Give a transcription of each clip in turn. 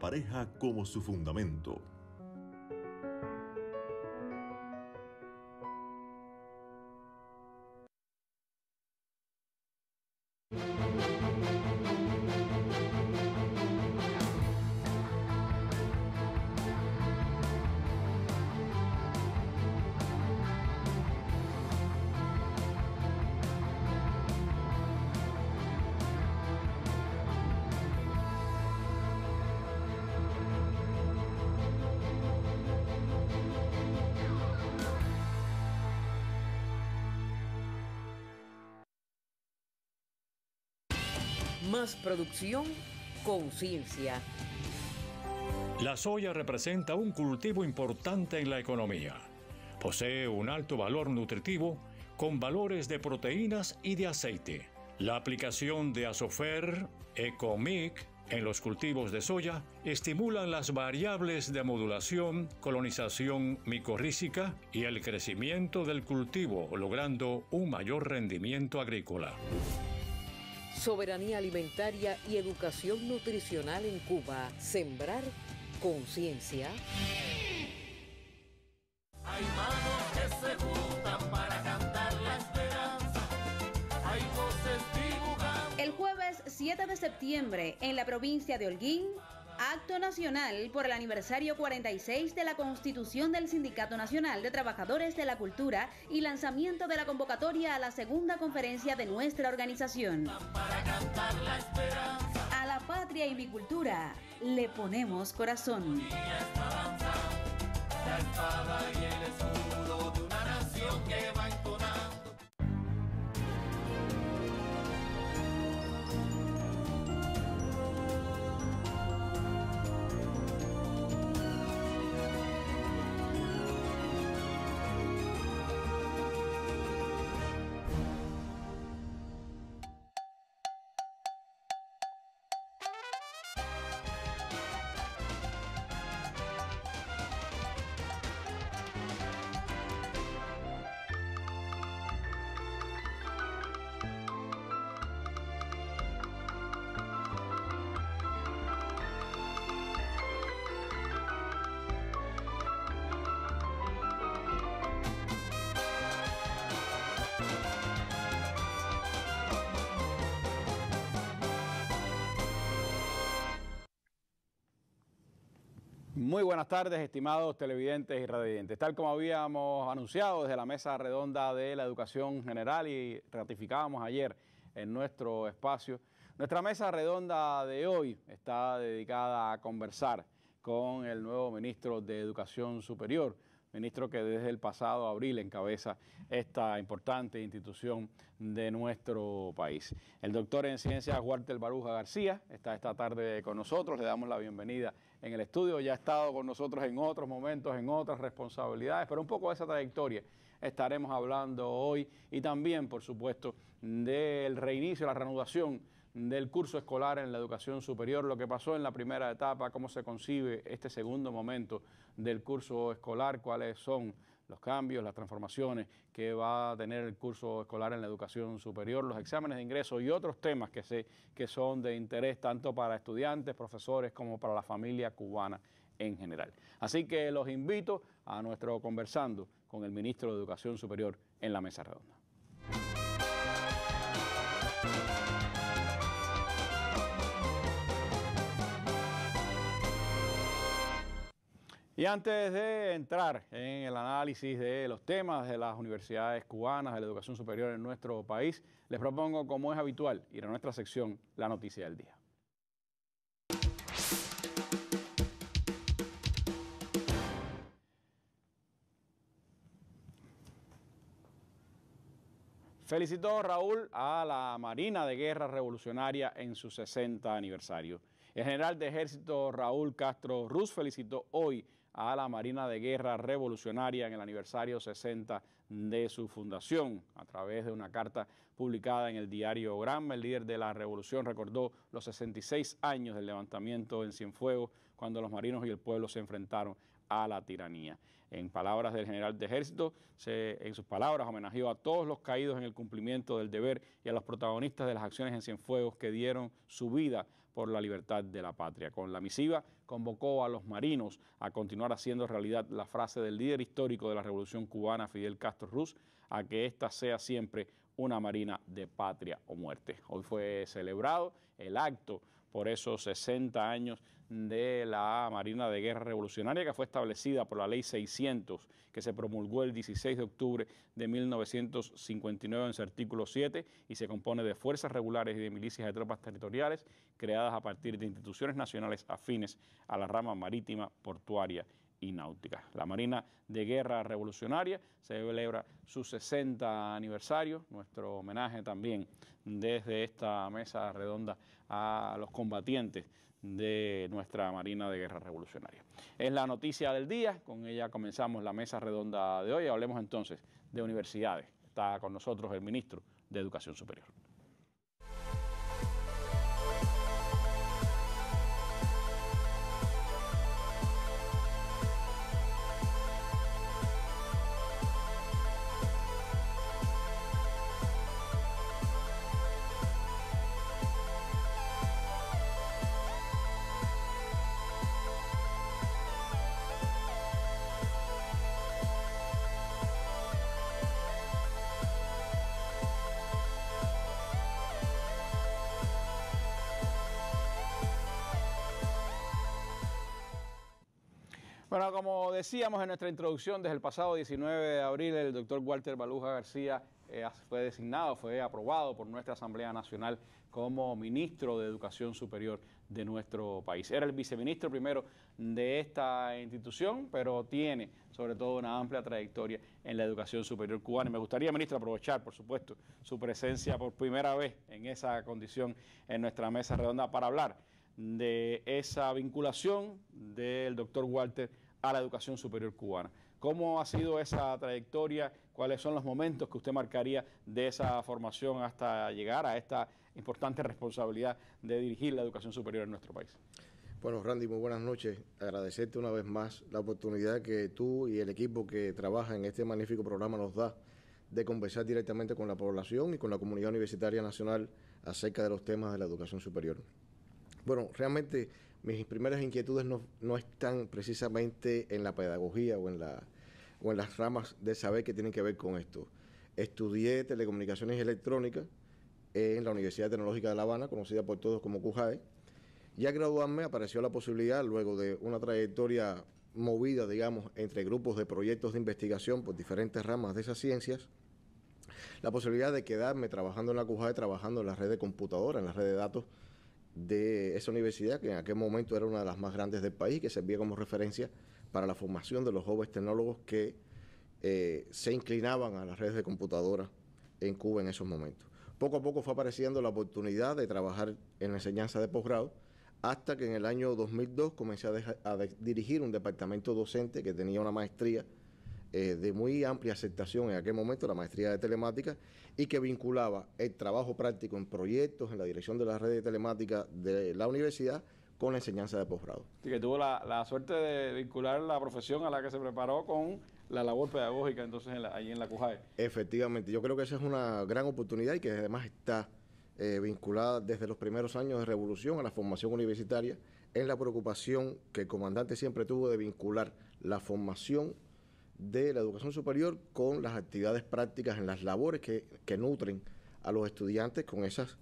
pareja como su fundamento. producción con conciencia. La soya representa un cultivo importante en la economía. Posee un alto valor nutritivo con valores de proteínas y de aceite. La aplicación de Asofer, Ecomic, en los cultivos de soya estimulan las variables de modulación, colonización micorrísica y el crecimiento del cultivo, logrando un mayor rendimiento agrícola. Soberanía alimentaria y educación nutricional en Cuba. Sembrar conciencia. cantar El jueves 7 de septiembre, en la provincia de Holguín, Acto nacional por el aniversario 46 de la constitución del Sindicato Nacional de Trabajadores de la Cultura y lanzamiento de la convocatoria a la segunda conferencia de nuestra organización. A la patria y mi cultura le ponemos corazón. de una nación que Muy buenas tardes, estimados televidentes y radiantes Tal como habíamos anunciado desde la mesa redonda de la educación general y ratificábamos ayer en nuestro espacio, nuestra mesa redonda de hoy está dedicada a conversar con el nuevo ministro de Educación Superior, ministro que desde el pasado abril encabeza esta importante institución de nuestro país. El doctor en ciencias Walter Baruja García está esta tarde con nosotros, le damos la bienvenida en el estudio, ya ha estado con nosotros en otros momentos, en otras responsabilidades, pero un poco de esa trayectoria estaremos hablando hoy y también, por supuesto, del reinicio, la reanudación del curso escolar en la educación superior, lo que pasó en la primera etapa, cómo se concibe este segundo momento del curso escolar, cuáles son los cambios, las transformaciones que va a tener el curso escolar en la educación superior, los exámenes de ingreso y otros temas que, se, que son de interés tanto para estudiantes, profesores como para la familia cubana en general. Así que los invito a nuestro conversando con el ministro de Educación Superior en la mesa redonda. Y antes de entrar en el análisis de los temas de las universidades cubanas, de la educación superior en nuestro país, les propongo, como es habitual, ir a nuestra sección La Noticia del Día. Felicitó Raúl a la Marina de Guerra Revolucionaria en su 60 aniversario. El general de ejército Raúl Castro Ruz felicitó hoy a la Marina de Guerra Revolucionaria en el aniversario 60 de su fundación. A través de una carta publicada en el diario Granma, el líder de la revolución recordó los 66 años del levantamiento en Cienfuegos, cuando los marinos y el pueblo se enfrentaron a la tiranía. En palabras del general de ejército, se, en sus palabras homenajeó a todos los caídos en el cumplimiento del deber y a los protagonistas de las acciones en Cienfuegos que dieron su vida por la libertad de la patria. Con la misiva convocó a los marinos a continuar haciendo realidad la frase del líder histórico de la Revolución Cubana, Fidel Castro Ruz, a que ésta sea siempre una marina de patria o muerte. Hoy fue celebrado el acto por esos 60 años de la Marina de Guerra Revolucionaria que fue establecida por la Ley 600 que se promulgó el 16 de octubre de 1959 en su artículo 7 y se compone de fuerzas regulares y de milicias de tropas territoriales creadas a partir de instituciones nacionales afines a la rama marítima, portuaria y náutica. La Marina de Guerra Revolucionaria se celebra su 60 aniversario, nuestro homenaje también desde esta mesa redonda a los combatientes de nuestra Marina de Guerra Revolucionaria. Es la noticia del día, con ella comenzamos la mesa redonda de hoy. Hablemos entonces de universidades. Está con nosotros el ministro de Educación Superior. Bueno, como decíamos en nuestra introducción, desde el pasado 19 de abril, el doctor Walter Baluja García eh, fue designado, fue aprobado por nuestra Asamblea Nacional como ministro de Educación Superior de nuestro país. Era el viceministro primero de esta institución, pero tiene sobre todo una amplia trayectoria en la educación superior cubana. Y me gustaría, ministro, aprovechar, por supuesto, su presencia por primera vez en esa condición en nuestra mesa redonda para hablar de esa vinculación del doctor Walter a la educación superior cubana. ¿Cómo ha sido esa trayectoria? ¿Cuáles son los momentos que usted marcaría de esa formación hasta llegar a esta importante responsabilidad de dirigir la educación superior en nuestro país? Bueno, Randy, muy buenas noches. Agradecerte una vez más la oportunidad que tú y el equipo que trabaja en este magnífico programa nos da de conversar directamente con la población y con la comunidad universitaria nacional acerca de los temas de la educación superior. Bueno, realmente mis primeras inquietudes no, no están precisamente en la pedagogía o en, la, o en las ramas de saber que tienen que ver con esto. Estudié telecomunicaciones Electrónicas en la Universidad Tecnológica de La Habana, conocida por todos como CUJAE. Ya graduarme apareció la posibilidad, luego de una trayectoria movida, digamos, entre grupos de proyectos de investigación por diferentes ramas de esas ciencias, la posibilidad de quedarme trabajando en la CUJAE, trabajando en la red de computadora, en la red de datos de esa universidad, que en aquel momento era una de las más grandes del país, que servía como referencia para la formación de los jóvenes tecnólogos que eh, se inclinaban a las redes de computadoras en Cuba en esos momentos. Poco a poco fue apareciendo la oportunidad de trabajar en la enseñanza de posgrado, hasta que en el año 2002 comencé a dirigir un departamento docente que tenía una maestría eh, de muy amplia aceptación en aquel momento, la maestría de telemática, y que vinculaba el trabajo práctico en proyectos, en la dirección de las redes de telemática de la universidad, con la enseñanza de posgrado. Y que tuvo la, suerte de vincular la profesión a la que se preparó con la labor pedagógica entonces ahí en la CUJAE. Efectivamente, yo creo que esa es una gran oportunidad y que además está eh, vinculada desde los primeros años de revolución a la formación universitaria en la preocupación que el comandante siempre tuvo de vincular la formación de la educación superior con las actividades prácticas en las labores que, que nutren a los estudiantes con esas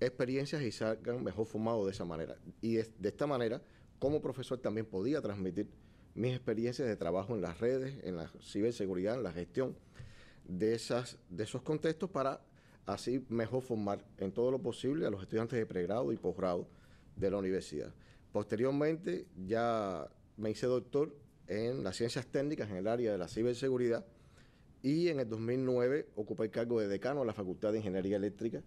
experiencias y salgan mejor formados de esa manera. Y de, esta manera, como profesor también podía transmitir mis experiencias de trabajo en las redes, en la ciberseguridad, en la gestión de, esas, de esos contextos para así mejor formar en todo lo posible a los estudiantes de pregrado y posgrado de la universidad. Posteriormente ya me hice doctor en las ciencias técnicas en el área de la ciberseguridad y en el 2009 ocupé el cargo de decano de la Facultad de Ingeniería Eléctrica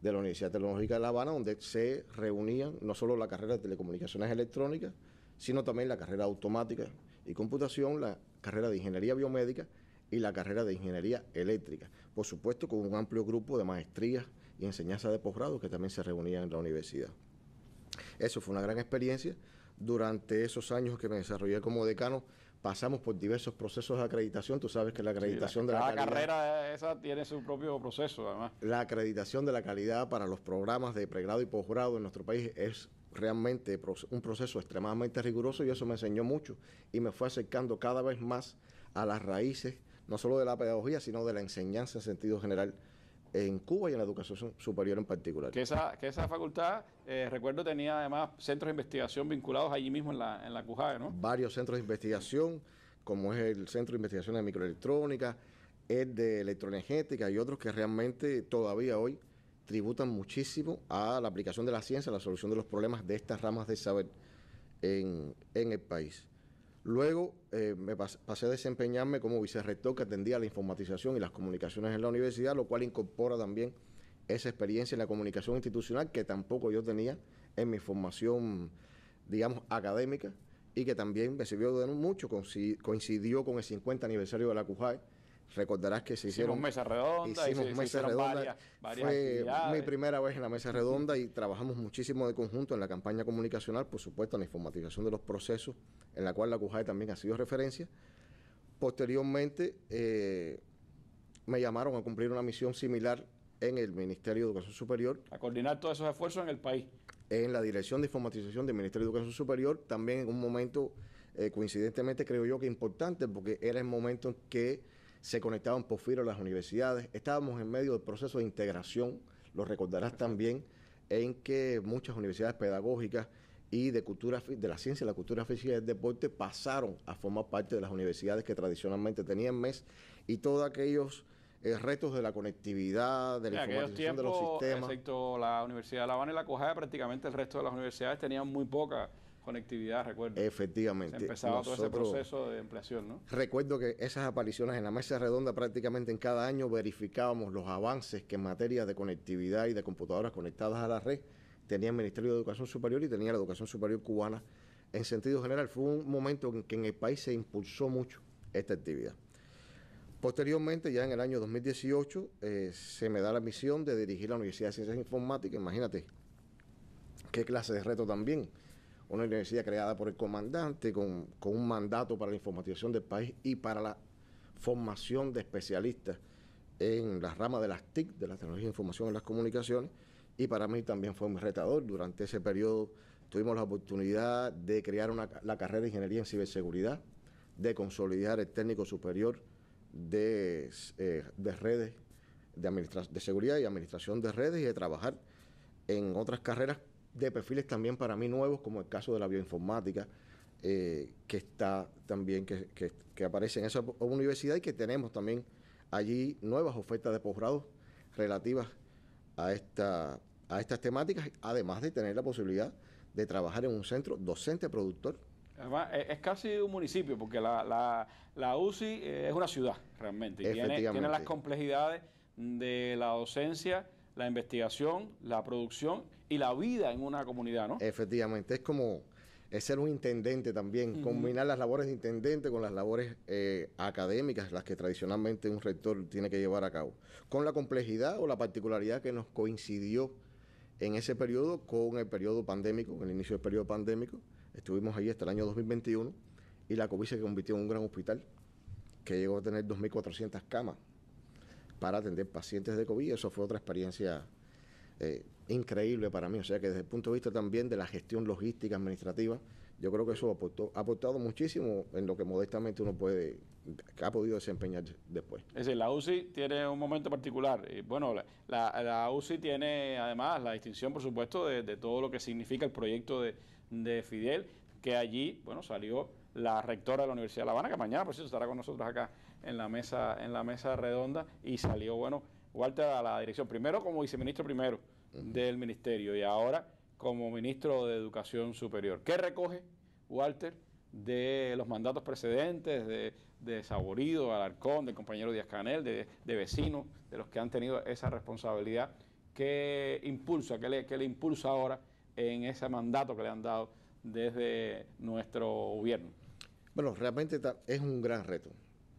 de la Universidad Tecnológica de La Habana, donde se reunían no solo la carrera de telecomunicaciones electrónicas, sino también la carrera automática y computación, la carrera de ingeniería biomédica y la carrera de ingeniería eléctrica. Por supuesto, con un amplio grupo de maestrías y enseñanza de posgrado que también se reunían en la universidad. Eso fue una gran experiencia durante esos años que me desarrollé como decano, pasamos por diversos procesos de acreditación. Tú sabes que la acreditación de la, de la cada carrera esa tiene su propio proceso, además. La acreditación de la calidad para los programas de pregrado y posgrado en nuestro país es realmente un proceso extremadamente riguroso y eso me enseñó mucho y me fue acercando cada vez más a las raíces, no solo de la pedagogía, sino de la enseñanza en sentido general en Cuba y en la educación superior en particular. Que esa, que esa facultad, eh, recuerdo, tenía además centros de investigación vinculados allí mismo en la, en CUJAE, ¿no? Varios centros de investigación, como es el Centro de Investigación de Microelectrónica, el de Electroenergética y otros que realmente todavía hoy tributan muchísimo a la aplicación de la ciencia, a la solución de los problemas de estas ramas de saber en el país. Luego eh, me pasé a desempeñarme como vicerrector que atendía la informatización y las comunicaciones en la universidad, lo cual incorpora también esa experiencia en la comunicación institucional que tampoco yo tenía en mi formación, digamos, académica y que también me sirvió de mucho, coincidió con el 50 aniversario de la CUJAE, Recordarás que se hicieron, hicimos mesas redondas. Hicimos Fue mi primera vez en la mesa redonda y trabajamos muchísimo de conjunto en la campaña comunicacional, por supuesto, en la informatización de los procesos, en la cual la CUJAE también ha sido referencia. Posteriormente, eh, me llamaron a cumplir una misión similar en el Ministerio de Educación Superior. A coordinar todos esos esfuerzos en el país. En la Dirección de Informatización del Ministerio de Educación Superior, también en un momento, eh, coincidentemente creo yo que importante, porque era el momento en que se conectaban por fibra a las universidades. Estábamos en medio del proceso de integración, lo recordarás también, en que muchas universidades pedagógicas y de cultura de la ciencia, la cultura física y el deporte pasaron a formar parte de las universidades que tradicionalmente tenían MES y todos aquellos eh, retos de la conectividad, de la de los sistemas. Excepto la Universidad de La Habana y la prácticamente el resto de las universidades tenían muy poca Conectividad, recuerdo. Efectivamente. Se empezaba todo ese proceso de ampliación, ¿no? Recuerdo que esas apariciones en la mesa redonda prácticamente en cada año verificábamos los avances que en materia de conectividad y de computadoras conectadas a la red tenía el Ministerio de Educación Superior y tenía la Educación Superior cubana. En sentido general, fue un momento en que en el país se impulsó mucho esta actividad. Posteriormente, ya en el año 2018, eh, se me da la misión de dirigir la Universidad de Ciencias Informáticas. Imagínate qué clase de reto también una universidad creada por el comandante con, un mandato para la informatización del país y para la formación de especialistas en la rama de las TIC, de la Tecnología de información y las comunicaciones, y para mí también fue un retador. Durante ese periodo tuvimos la oportunidad de crear la carrera de Ingeniería en Ciberseguridad, de consolidar el técnico superior de, eh, de redes de seguridad y administración de redes y de trabajar en otras carreras de perfiles también para mí nuevos, como el caso de la bioinformática, eh, que está también, que, que, aparece en esa universidad y que tenemos también allí nuevas ofertas de posgrado relativas a, esta, a estas temáticas, además de tener la posibilidad de trabajar en un centro docente productor. Además, e, es casi un municipio, porque la, la, la UCI eh, es una ciudad realmente, tiene las complejidades de la docencia, la investigación, la producción y la vida en una comunidad, ¿no? Efectivamente, es como es ser un intendente también, combinar las labores de intendente con las labores eh, académicas, las que tradicionalmente un rector tiene que llevar a cabo, con la complejidad o la particularidad que nos coincidió en ese periodo con el periodo pandémico, con el inicio del periodo pandémico, estuvimos ahí hasta el año 2021 y la COVID se convirtió en un gran hospital que llegó a tener 2.400 camas para atender pacientes de COVID, eso fue otra experiencia eh, increíble para mí. O sea que desde el punto de vista también de la gestión logística administrativa, yo creo que eso ha aportado muchísimo en lo que modestamente uno puede, que ha podido desempeñar después. Es decir, la UCI tiene un momento particular. y Bueno, la, UCI tiene además la distinción, por supuesto, de, todo lo que significa el proyecto de, Fidel, que allí, bueno, salió la rectora de la Universidad de La Habana, que mañana, por cierto, estará con nosotros acá en la mesa, en la mesa redonda, y salió, bueno, Walter a la dirección, primero como viceministro primero, del ministerio y ahora como ministro de Educación Superior. ¿Qué recoge Walter de los mandatos precedentes de, de Saborido, Alarcón, del compañero Díaz Canel, de, vecinos, de los que han tenido esa responsabilidad? ¿Qué impulsa, qué le, le impulsa ahora en ese mandato que le han dado desde nuestro gobierno? Bueno, realmente es un gran reto.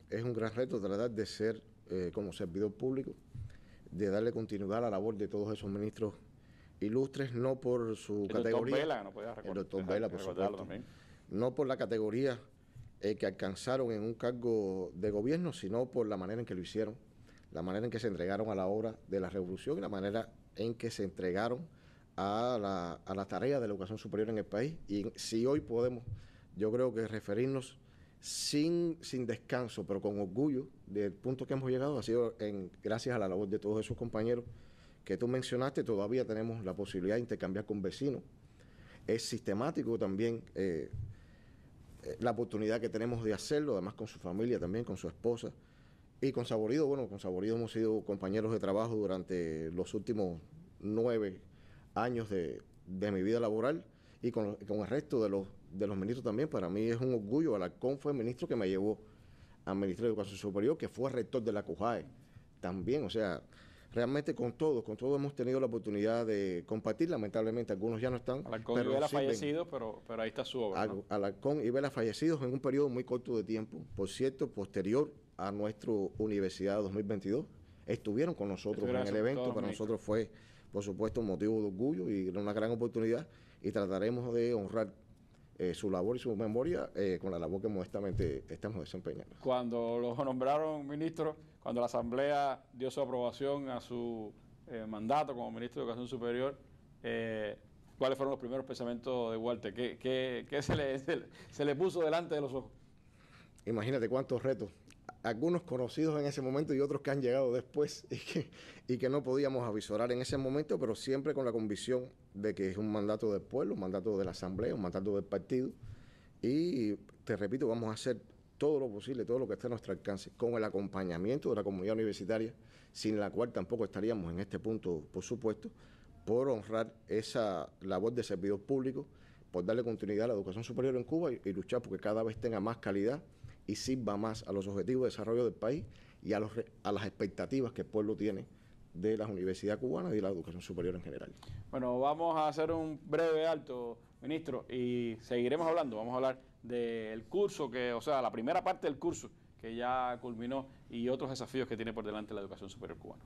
Es un gran reto tratar de ser eh, como servidor público de darle continuidad a la labor de todos esos ministros ilustres, no por su categoría. no por la categoría eh, que alcanzaron en un cargo de gobierno, sino por la manera en que lo hicieron, la manera en que se entregaron a la obra de la revolución y la manera en que se entregaron a la, a la tarea de la educación superior en el país. Y si hoy podemos, yo creo que referirnos sin, sin descanso, pero con orgullo del punto que hemos llegado, ha sido en, gracias a la labor de todos esos compañeros que tú mencionaste, todavía tenemos la posibilidad de intercambiar con vecinos. Es sistemático también eh, eh, la oportunidad que tenemos de hacerlo, además con su familia también, con su esposa. Y con Saborido, bueno, con Saborido hemos sido compañeros de trabajo durante los últimos nueve años de, mi vida laboral y con el resto de los de los ministros también, para mí es un orgullo. Alarcón fue el ministro que me llevó al Ministerio de Educación Superior, que fue rector de la CUJAE también. O sea, realmente con todos, con todos hemos tenido la oportunidad de compartir. Lamentablemente algunos ya no están. Alarcón pero y Vela fallecidos, pero, pero ahí está su obra. Alarcón y Vela fallecidos en un periodo muy corto de tiempo. Por cierto, posterior a nuestra universidad 2022, estuvieron con nosotros en el evento. Para nosotros fue, por supuesto, un motivo de orgullo y una gran oportunidad. Y trataremos de honrar eh, su labor y su memoria eh, con la labor que modestamente estamos desempeñando. Cuando lo nombraron ministro, cuando la Asamblea dio su aprobación a su eh, mandato como ministro de Educación Superior, ¿cuáles fueron los primeros pensamientos de Walter? ¿Qué, se le puso delante de los ojos? Imagínate cuántos retos algunos conocidos en ese momento y otros que han llegado después y que, no podíamos avisorar en ese momento, pero siempre con la convicción de que es un mandato del pueblo, un mandato de la Asamblea, un mandato del partido. Y te repito, vamos a hacer todo lo posible, todo lo que esté a nuestro alcance, con el acompañamiento de la comunidad universitaria, sin la cual tampoco estaríamos en este punto, por supuesto, por honrar esa labor de servidor público, por darle continuidad a la educación superior en Cuba y luchar porque cada vez tenga más calidad y sirva más a los objetivos de desarrollo del país y a, a las expectativas que el pueblo tiene de las universidades cubanas y de la educación superior en general. Bueno, vamos a hacer un breve alto, ministro, y seguiremos hablando. Vamos a hablar del curso, que, o sea, la primera parte del curso que ya culminó y otros desafíos que tiene por delante la educación superior cubana.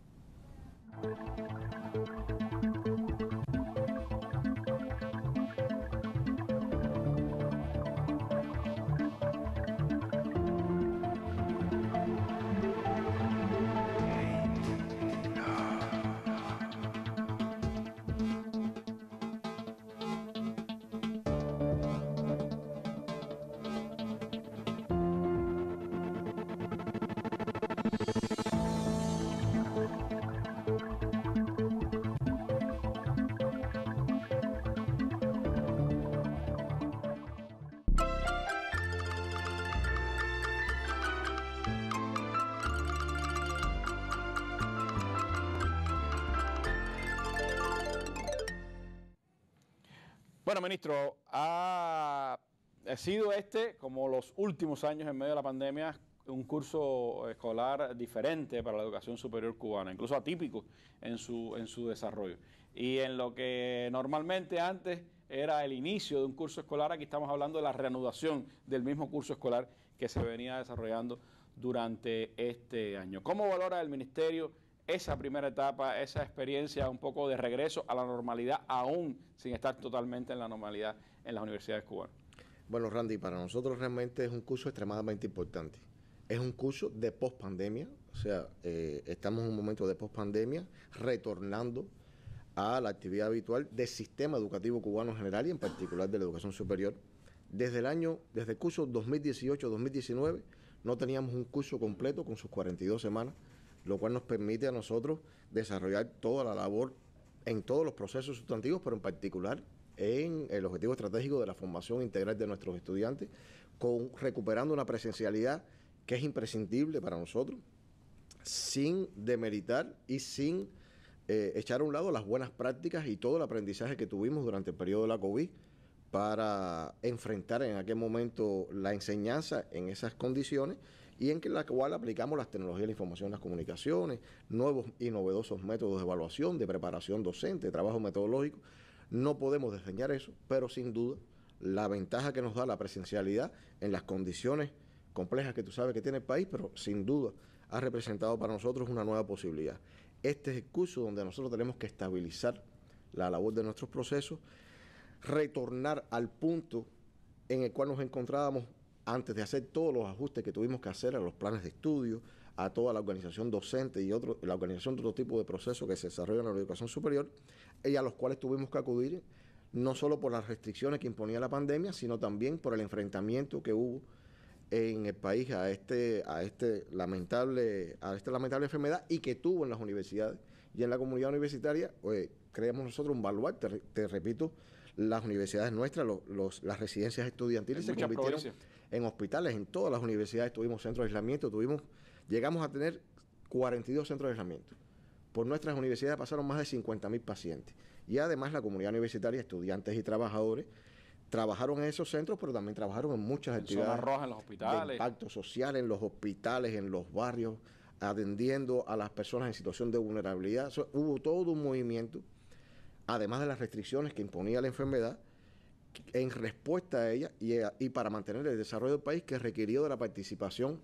ministro, ha sido este, como los últimos años en medio de la pandemia, un curso escolar diferente para la educación superior cubana, incluso atípico en su, en su desarrollo. Y en lo que normalmente antes era el inicio de un curso escolar, aquí estamos hablando de la reanudación del mismo curso escolar que se venía desarrollando durante este año. ¿Cómo valora el Ministerio? esa primera etapa, esa experiencia un poco de regreso a la normalidad, aún sin estar totalmente en la normalidad en las universidades cubanas? Bueno, Randy, para nosotros realmente es un curso extremadamente importante. Es un curso de post o sea, eh, estamos en un momento de post retornando a la actividad habitual del sistema educativo cubano en general y en particular de la educación superior. Desde el año, desde el curso 2018-2019, no teníamos un curso completo con sus 42 semanas lo cual nos permite a nosotros desarrollar toda la labor en todos los procesos sustantivos, pero en particular en el objetivo estratégico de la formación integral de nuestros estudiantes, con, recuperando una presencialidad que es imprescindible para nosotros, sin demeritar y sin eh, echar a un lado las buenas prácticas y todo el aprendizaje que tuvimos durante el periodo de la COVID para enfrentar en aquel momento la enseñanza en esas condiciones y en la cual aplicamos las tecnologías de la información, las comunicaciones, nuevos y novedosos métodos de evaluación, de preparación docente, de trabajo metodológico. No podemos desdeñar eso, pero sin duda la ventaja que nos da la presencialidad en las condiciones complejas que tú sabes que tiene el país, pero sin duda ha representado para nosotros una nueva posibilidad. Este es el curso donde nosotros tenemos que estabilizar la labor de nuestros procesos, retornar al punto en el cual nos encontrábamos antes de hacer todos los ajustes que tuvimos que hacer a los planes de estudio, a toda la organización docente y otro, la organización de otro tipo de procesos que se desarrollan en la educación superior, y a los cuales tuvimos que acudir no solo por las restricciones que imponía la pandemia, sino también por el enfrentamiento que hubo en el país a este, a este lamentable, a esta lamentable enfermedad y que tuvo en las universidades y en la comunidad universitaria, pues, creamos nosotros un baluarte, te repito, las universidades nuestras, las residencias estudiantiles se convirtieron en hospitales. En todas las universidades tuvimos centros de aislamiento, tuvimos, llegamos a tener 42 centros de aislamiento. Por nuestras universidades pasaron más de mil pacientes. Y además la comunidad universitaria, estudiantes y trabajadores, trabajaron en esos centros, pero también trabajaron en muchas en actividades. Rojas, en los hospitales. De impacto social, en los hospitales, en los barrios, atendiendo a las personas en situación de vulnerabilidad. hubo todo un movimiento además de las restricciones que imponía la enfermedad, en respuesta a ella eh, y, para mantener el desarrollo del país que requirió de la participación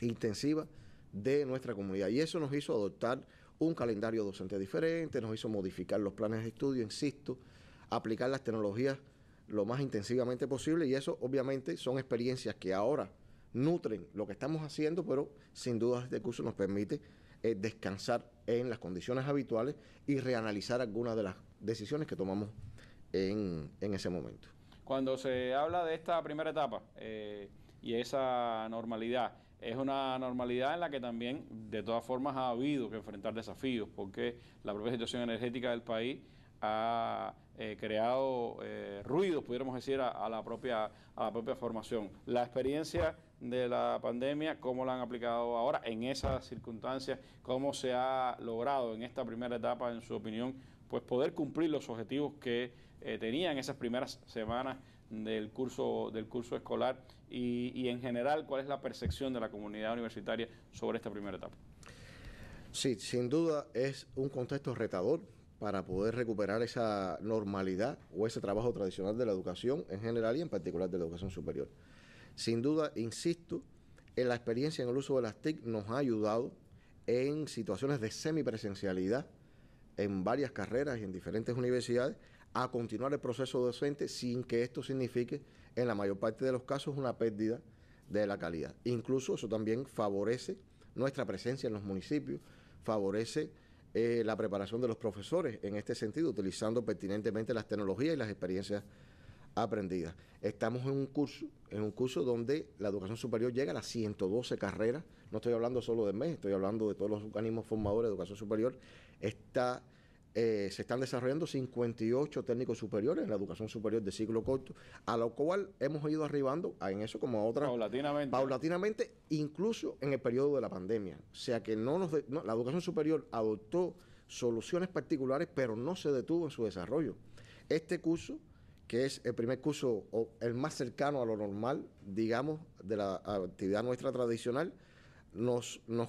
intensiva de nuestra comunidad. Y eso nos hizo adoptar un calendario docente diferente, nos hizo modificar los planes de estudio, insisto, aplicar las tecnologías lo más intensivamente posible y eso obviamente son experiencias que ahora nutren lo que estamos haciendo, pero sin duda este curso nos permite descansar en las condiciones habituales y reanalizar algunas de las decisiones que tomamos en, en ese momento. Cuando se habla de esta primera etapa eh, y esa normalidad, es una normalidad en la que también de todas formas ha habido que enfrentar desafíos, porque la propia situación energética del país ha eh, creado eh, ruidos, pudiéramos decir, a, a, la propia, a la propia formación. La experiencia de la pandemia, cómo la han aplicado ahora en esas circunstancias, cómo se ha logrado en esta primera etapa, en su opinión, pues poder cumplir los objetivos que eh, tenían esas primeras semanas del curso, del curso escolar y en general cuál es la percepción de la comunidad universitaria sobre esta primera etapa. Sí, sin duda es un contexto retador para poder recuperar esa normalidad o ese trabajo tradicional de la educación en general y en particular de la educación superior. Sin duda, insisto, en la experiencia en el uso de las TIC nos ha ayudado en situaciones de semipresencialidad en varias carreras y en diferentes universidades a continuar el proceso docente sin que esto signifique en la mayor parte de los casos una pérdida de la calidad. Incluso eso también favorece nuestra presencia en los municipios, favorece eh, la preparación de los profesores en este sentido, utilizando pertinentemente las tecnologías y las experiencias aprendida Estamos en un curso, en un curso donde la educación superior llega a las 112 carreras. No estoy hablando solo de MES, estoy hablando de todos los organismos formadores de educación superior. Está, eh, se están desarrollando 58 técnicos superiores en la educación superior de ciclo corto, a lo cual hemos ido arribando en eso como a otras. Paulatinamente. Paulatinamente, incluso en el periodo de la pandemia. O sea que no nos la educación superior adoptó soluciones particulares, pero no se detuvo en su desarrollo. Este curso que es el primer curso o el más cercano a lo normal, digamos, de la actividad nuestra tradicional, nos, nos,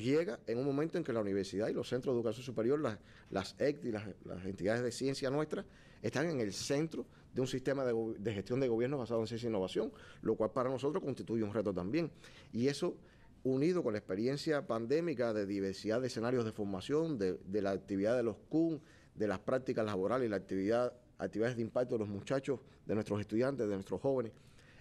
llega en un momento en que la universidad y los centros de educación superior, las, las e y las, entidades de ciencia nuestra están en el centro de un sistema de, gestión de gobierno basado en ciencia e innovación, lo cual para nosotros constituye un reto también. Y eso unido con la experiencia pandémica de diversidad de escenarios de formación, de, de la actividad de los CUN, de las prácticas laborales y la actividad actividades de impacto de los muchachos, de nuestros estudiantes, de nuestros jóvenes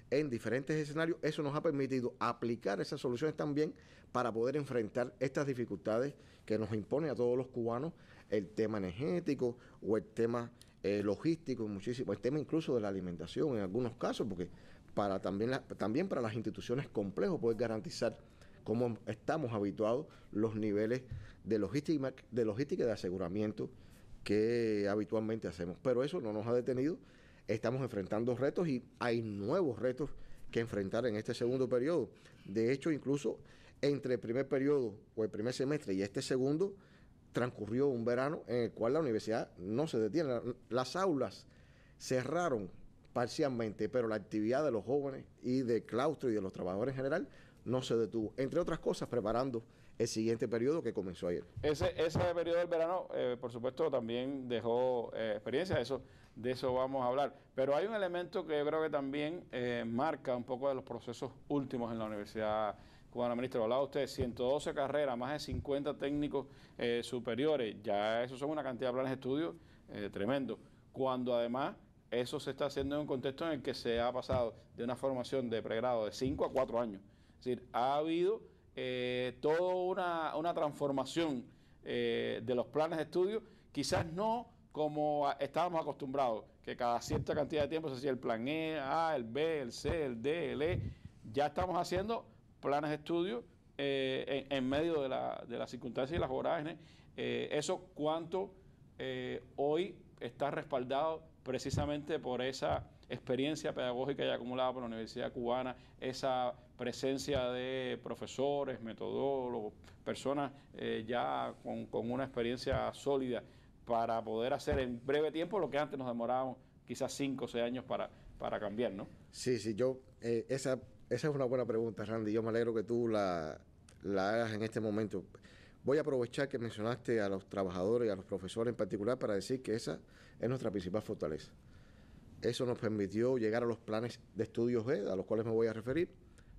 en diferentes escenarios, eso nos ha permitido aplicar esas soluciones también para poder enfrentar estas dificultades que nos impone a todos los cubanos el tema energético o el tema eh, logístico, muchísimo, el tema incluso de la alimentación en algunos casos, porque para también, también para las instituciones complejos poder garantizar como estamos habituados los niveles de logística, de logística y de aseguramiento que habitualmente hacemos. Pero eso no nos ha detenido. Estamos enfrentando retos y hay nuevos retos que enfrentar en este segundo periodo. De hecho, incluso entre el primer periodo o el primer semestre y este segundo, transcurrió un verano en el cual la universidad no se detiene. Las aulas cerraron parcialmente, pero la actividad de los jóvenes y de claustro y de los trabajadores en general no se detuvo. Entre otras cosas, preparando el siguiente periodo que comenzó ayer. Ese, periodo del verano, eh, por supuesto, también dejó experiencias. Eh, experiencia, eso, de eso vamos a hablar. Pero hay un elemento que yo creo que también eh, marca un poco de los procesos últimos en la Universidad Cubana. Ministro, hablaba usted, 112 carreras, más de 50 técnicos superiores, ya eso son una cantidad de planes de estudio tremendo. Cuando además eso se está haciendo en un contexto en el que se ha pasado de una formación de pregrado de 5 a 4 años. Es decir, ha habido eh, toda una, transformación eh, de los planes de estudio, quizás no como estábamos acostumbrados, que cada cierta cantidad de tiempo se hacía el plan E, A, el B, el C, el D, el E. Ya estamos haciendo planes de estudio eh, en, medio de, las circunstancias y las vorágenes eso cuánto hoy está respaldado precisamente por esa experiencia pedagógica ya acumulada por la Universidad Cubana, esa presencia de profesores, metodólogos, personas eh, ya con, una experiencia sólida para poder hacer en breve tiempo lo que antes nos demorábamos quizás 5 o 6 años para, para cambiar, ¿no? Sí, sí, yo, eh, esa, esa es una buena pregunta, Randy. Yo me alegro que tú la, la hagas en este momento. Voy a aprovechar que mencionaste a los trabajadores y a los profesores en particular para decir que esa es nuestra principal fortaleza. Eso nos permitió llegar a los planes de estudios B, a los cuales me voy a referir,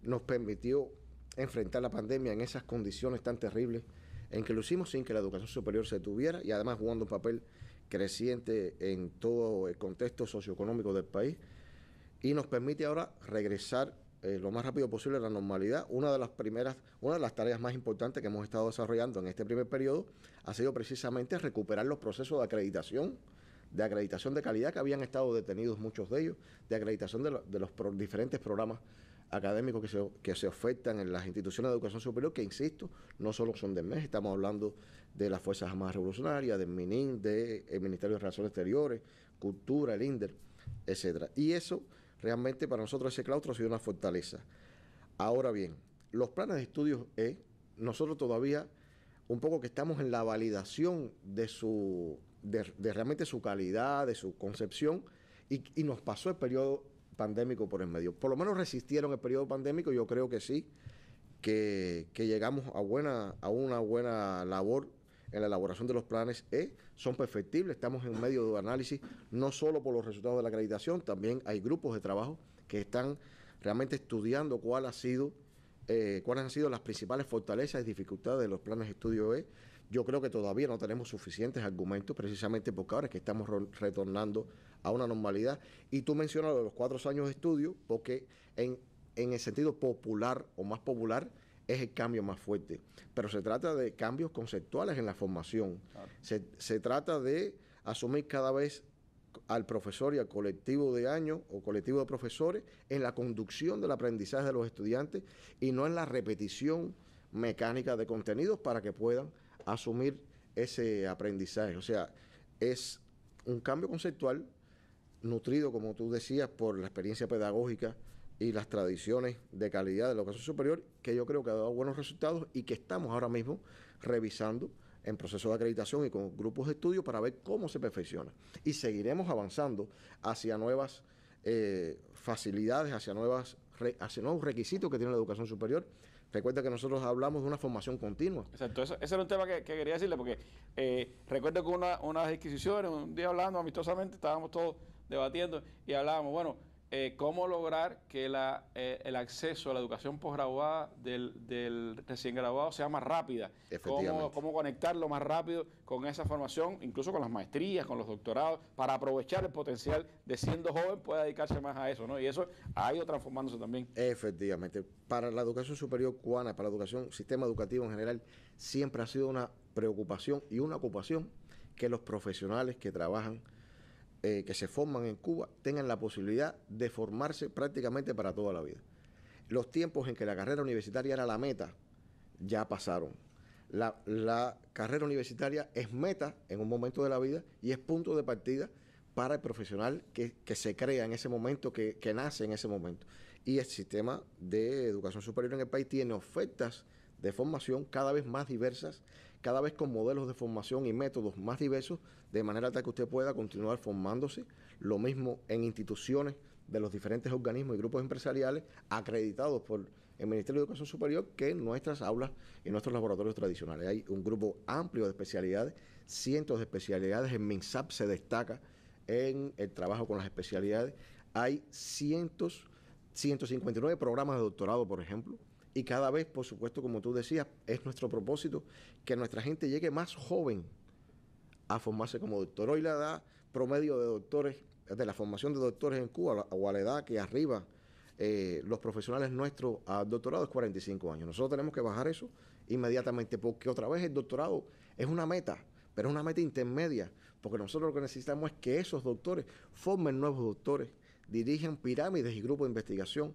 nos permitió enfrentar la pandemia en esas condiciones tan terribles en que lo hicimos sin que la educación superior se tuviera y además jugando un papel creciente en todo el contexto socioeconómico del país y nos permite ahora regresar eh, lo más rápido posible a la normalidad. Una de las primeras, una de las tareas más importantes que hemos estado desarrollando en este primer periodo ha sido precisamente recuperar los procesos de acreditación, de acreditación de calidad que habían estado detenidos muchos de ellos, de acreditación de, los diferentes programas académicos que se, que se ofertan en las instituciones de educación superior, que insisto, no solo son de MES, estamos hablando de las Fuerzas Armadas Revolucionarias, del MININ, del Ministerio de Relaciones Exteriores, Cultura, el INDER, etcétera. Y eso realmente para nosotros ese claustro ha sido una fortaleza. Ahora bien, los planes de estudios E, nosotros todavía un poco que estamos en la validación de su de, realmente su calidad, de su concepción, y, y nos pasó el periodo pandémico por el medio. Por lo menos resistieron el periodo pandémico, yo creo que sí, que, llegamos a, buena, a una buena labor en la elaboración de los planes E, son perfectibles, estamos en medio de análisis, no solo por los resultados de la acreditación, también hay grupos de trabajo que están realmente estudiando cuál ha sido eh, cuáles han sido las principales fortalezas y dificultades de los planes de estudio E. Yo creo que todavía no tenemos suficientes argumentos, precisamente porque ahora es que estamos retornando a una normalidad. Y tú mencionas los cuatro años de estudio, porque en, en el sentido popular o más popular, es el cambio más fuerte. Pero se trata de cambios conceptuales en la formación. Se, se, trata de asumir cada vez al profesor y al colectivo de años o colectivo de profesores en la conducción del aprendizaje de los estudiantes y no en la repetición mecánica de contenidos para que puedan asumir ese aprendizaje. O sea, es un cambio conceptual nutrido, como tú decías, por la experiencia pedagógica y las tradiciones de calidad de la educación superior, que yo creo que ha dado buenos resultados y que estamos ahora mismo revisando en proceso de acreditación y con grupos de estudio para ver cómo se perfecciona. Y seguiremos avanzando hacia nuevas eh, facilidades, hacia, nuevas, hacia nuevos requisitos que tiene la educación superior. Recuerda que nosotros hablamos de una formación continua. Exacto, ese era un tema que, quería decirle, porque eh, recuerdo que una, unas adquisiciones, un día hablando amistosamente, estábamos todos debatiendo y hablábamos, bueno, eh, cómo lograr que la, eh, el acceso a la educación posgraduada del, recién graduado sea más rápida, cómo, cómo conectarlo más rápido con esa formación, incluso con las maestrías, con los doctorados, para aprovechar el potencial de siendo joven pueda dedicarse más a eso, ¿no? Y eso ha ido transformándose también. Efectivamente, para la educación superior cubana, para la educación, sistema educativo en general, siempre ha sido una preocupación y una ocupación que los profesionales que trabajan eh, que se forman en Cuba tengan la posibilidad de formarse prácticamente para toda la vida. Los tiempos en que la carrera universitaria era la meta ya pasaron. La, la carrera universitaria es meta en un momento de la vida y es punto de partida para el profesional que, que, se crea en ese momento, que, que, nace en ese momento. Y el sistema de educación superior en el país tiene ofertas de formación cada vez más diversas cada vez con modelos de formación y métodos más diversos, de manera tal que usted pueda continuar formándose, lo mismo en instituciones de los diferentes organismos y grupos empresariales acreditados por el Ministerio de Educación Superior que en nuestras aulas y nuestros laboratorios tradicionales. Hay un grupo amplio de especialidades, cientos de especialidades, en MINSAP se destaca en el trabajo con las especialidades. Hay cientos, 159 programas de doctorado, por ejemplo, y cada vez, por supuesto, como tú decías, es nuestro propósito que nuestra gente llegue más joven a formarse como doctor. Hoy la edad promedio de doctores, de la formación de doctores en Cuba, o la edad que arriba eh, los profesionales nuestros al doctorado es 45 años. Nosotros tenemos que bajar eso inmediatamente, porque otra vez el doctorado es una meta, pero es una meta intermedia, porque nosotros lo que necesitamos es que esos doctores formen nuevos doctores, dirijan pirámides y grupos de investigación,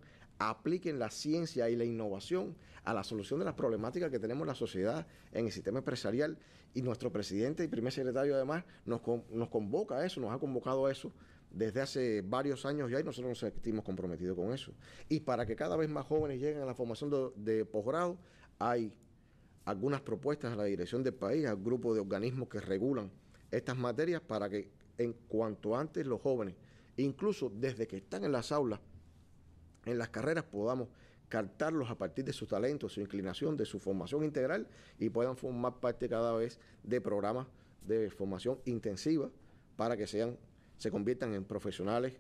apliquen la ciencia y la innovación a la solución de las problemáticas que tenemos en la sociedad, en el sistema empresarial. Y nuestro presidente y primer secretario, además, nos, convoca a eso, nos ha convocado a eso desde hace varios años ya y nosotros nos sentimos comprometidos con eso. Y para que cada vez más jóvenes lleguen a la formación de, de posgrado, hay algunas propuestas a la dirección del país, al grupo de organismos que regulan estas materias para que en cuanto antes los jóvenes, incluso desde que están en las aulas, en las carreras podamos cartarlos a partir de su talento, su inclinación, de su formación integral y puedan formar parte cada vez de programas de formación intensiva para que sean, se conviertan en profesionales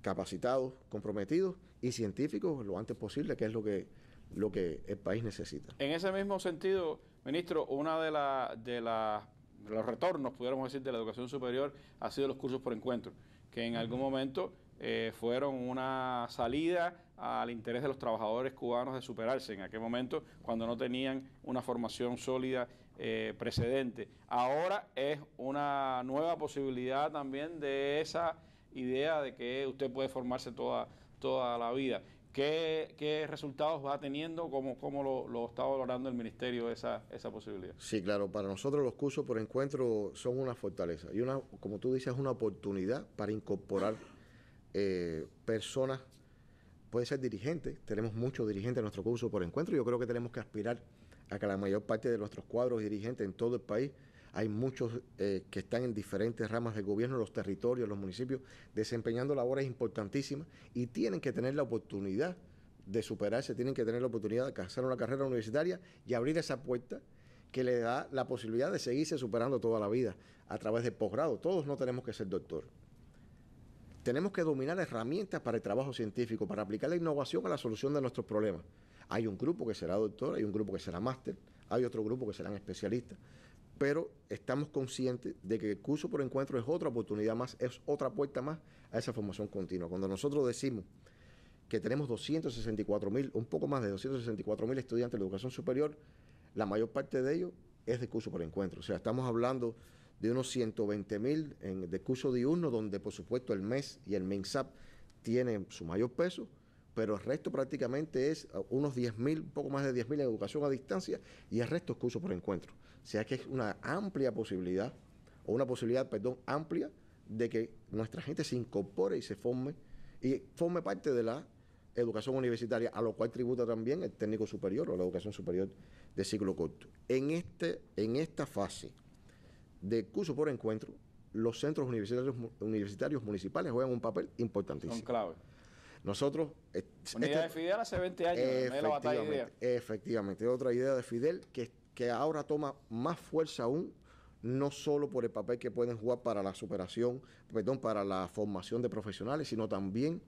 capacitados, comprometidos y científicos lo antes posible, que es lo que, lo que el país necesita. En ese mismo sentido, ministro, una de, las de, los retornos, pudiéramos decir, de la educación superior ha sido los cursos por encuentro, que en algún momento eh, fueron una salida al interés de los trabajadores cubanos de superarse en aquel momento cuando no tenían una formación sólida eh, precedente. Ahora es una nueva posibilidad también de esa idea de que usted puede formarse toda, toda la vida. ¿Qué, resultados va teniendo? ¿Cómo, cómo lo, está valorando el Ministerio esa, esa posibilidad? Sí, claro, para nosotros los cursos por encuentro son una fortaleza y una, como tú dices, una oportunidad para incorporar eh, personas, puede ser dirigentes, tenemos muchos dirigentes en nuestro curso por encuentro, yo creo que tenemos que aspirar a que la mayor parte de nuestros cuadros dirigentes en todo el país, hay muchos eh, que están en diferentes ramas de gobierno, los territorios, los municipios, desempeñando labores importantísimas y tienen que tener la oportunidad de superarse, tienen que tener la oportunidad de alcanzar una carrera universitaria y abrir esa puerta que le da la posibilidad de seguirse superando toda la vida a través de posgrado. Todos no tenemos que ser doctor. Tenemos que dominar herramientas para el trabajo científico, para aplicar la innovación a la solución de nuestros problemas. Hay un grupo que será doctor, hay un grupo que será máster, hay otro grupo que serán especialistas, pero estamos conscientes de que el curso por encuentro es otra oportunidad más, es otra puerta más a esa formación continua. Cuando nosotros decimos que tenemos 264 mil, un poco más de 264 mil estudiantes de educación superior, la mayor parte de ellos es de curso por encuentro. O sea, estamos hablando de unos 120 mil de curso diurno, donde por supuesto el MES y el MENSAP tienen su mayor peso, pero el resto prácticamente es uh, unos 10 mil, poco más de 10.000 mil en educación a distancia y el resto es curso por encuentro. O sea que es una amplia posibilidad, o una posibilidad, perdón, amplia de que nuestra gente se incorpore y se forme y forme parte de la educación universitaria, a lo cual tributa también el técnico superior o la educación superior de ciclo corto. En, este, en esta fase, de curso por encuentro, los centros universitarios, municipales juegan un papel importantísimo. Son clave. Nosotros... Eh, Unidad este de Fidel hace 20 años, efectivamente, la Efectivamente, otra idea de Fidel que, que ahora toma más fuerza aún no solo por el papel que pueden jugar para la superación, perdón, para la formación de profesionales, sino también,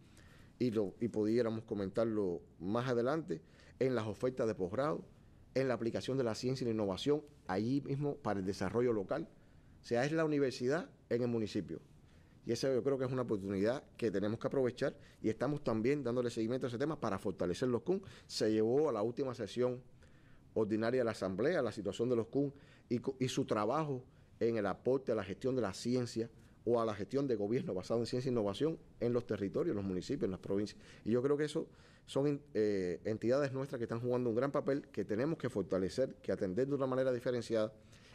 y, lo, y pudiéramos comentarlo más adelante, en las ofertas de posgrado, en la aplicación de la ciencia y la innovación, allí mismo para el desarrollo local, sea, es la universidad en el municipio. Y esa yo creo que es una oportunidad que tenemos que aprovechar y estamos también dándole seguimiento a ese tema para fortalecer los CUN. Se llevó a la última sesión ordinaria de la Asamblea la situación de los CUN y, su trabajo en el aporte a la gestión de la ciencia o a la gestión de gobierno basado en ciencia e innovación en los territorios, en los municipios, en las provincias. Y yo creo que eso son eh, entidades nuestras que están jugando un gran papel que tenemos que fortalecer, que atender de una manera diferenciada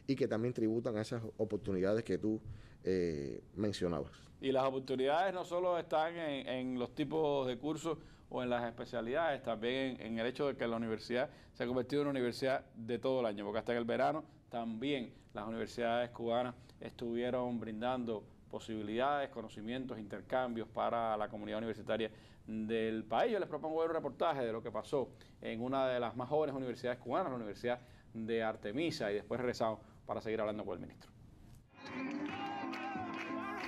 y que también tributan a esas oportunidades que tú eh, mencionabas. Y las oportunidades no solo están en, los tipos de cursos o en las especialidades, también en, en, el hecho de que la universidad se ha convertido en una universidad de todo el año, porque hasta en el verano también las universidades cubanas estuvieron brindando posibilidades, conocimientos, intercambios para la comunidad universitaria del país. Yo les propongo ver un reportaje de lo que pasó en una de las más jóvenes universidades cubanas, la Universidad de Artemisa, y después regresamos para seguir hablando con el ministro.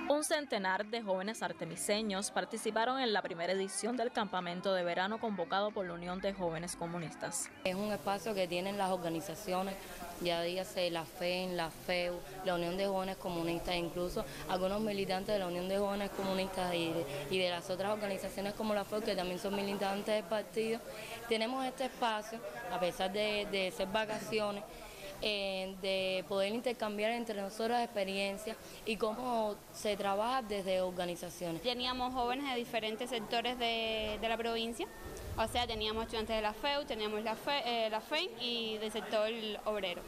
Un centenar de jóvenes artemiseños participaron en la primera edición del campamento de verano convocado por la Unión de Jóvenes Comunistas. Es un espacio que tienen las organizaciones, ya dígase la FEN, la FEU, la Unión de Jóvenes Comunistas, e incluso algunos militantes de la Unión de Jóvenes Comunistas y de, las otras organizaciones como la FEU, que también son militantes del partido. Tenemos este espacio, a pesar de, de ser vacaciones, de poder intercambiar entre nosotros experiencias y cómo se trabaja desde organizaciones. Teníamos jóvenes de diferentes sectores de, la provincia, o sea, teníamos estudiantes de la FEU, teníamos la, eh, y del sector obrero.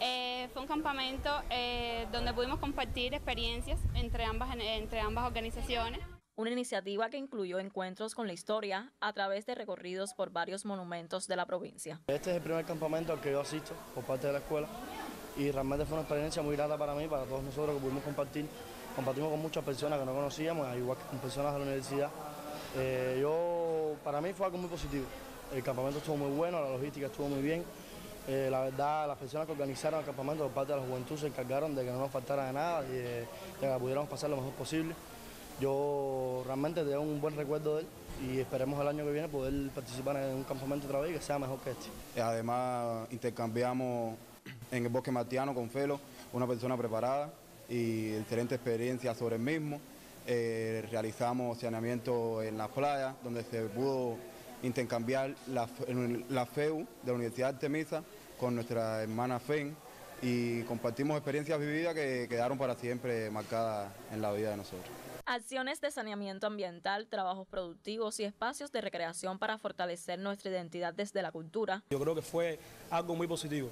Eh, fue un campamento eh, donde pudimos compartir experiencias entre ambas, entre ambas organizaciones una iniciativa que incluyó encuentros con la historia a través de recorridos por varios monumentos de la provincia. Este es el primer campamento al que yo asisto por parte de la escuela y realmente fue una experiencia muy grata para mí, para todos nosotros que pudimos compartir. Compartimos con muchas personas que no conocíamos, igual que con personas de la universidad. Eh, yo, para mí fue algo muy positivo. El campamento estuvo muy bueno, la logística estuvo muy bien. Eh, la verdad, las personas que organizaron el campamento por parte de la juventud se encargaron de que no nos faltara nada y eh, que pudiéramos pasar lo mejor posible. Yo realmente tengo un buen recuerdo de él y esperemos el año que viene poder participar en un campamento otra vez y que sea mejor que este. Eh, además, intercambiamos en el bosque martiano con Felo una persona preparada y excelente experiencia sobre el mismo. Eh, realizamos saneamiento en las playas donde se pudo intercambiar la, FEU de la Universidad de Artemisa con nuestra hermana FEN y compartimos experiencias vividas que quedaron para siempre marcadas en la vida de nosotros. Acciones de saneamiento ambiental, trabajos productivos y espacios de recreación para fortalecer nuestra identidad desde la cultura. Yo creo que fue algo muy positivo,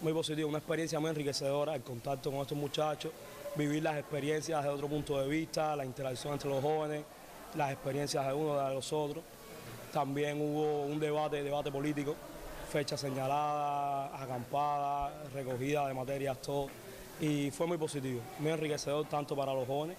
muy positivo, una experiencia muy enriquecedora, el contacto con estos muchachos, vivir las experiencias de otro punto de vista, la interacción entre los jóvenes, las experiencias de uno de los otros. También hubo un debate, debate político, fecha señalada, acampada, recogida de materias, todo. Y fue muy positivo, muy enriquecedor tanto para los jóvenes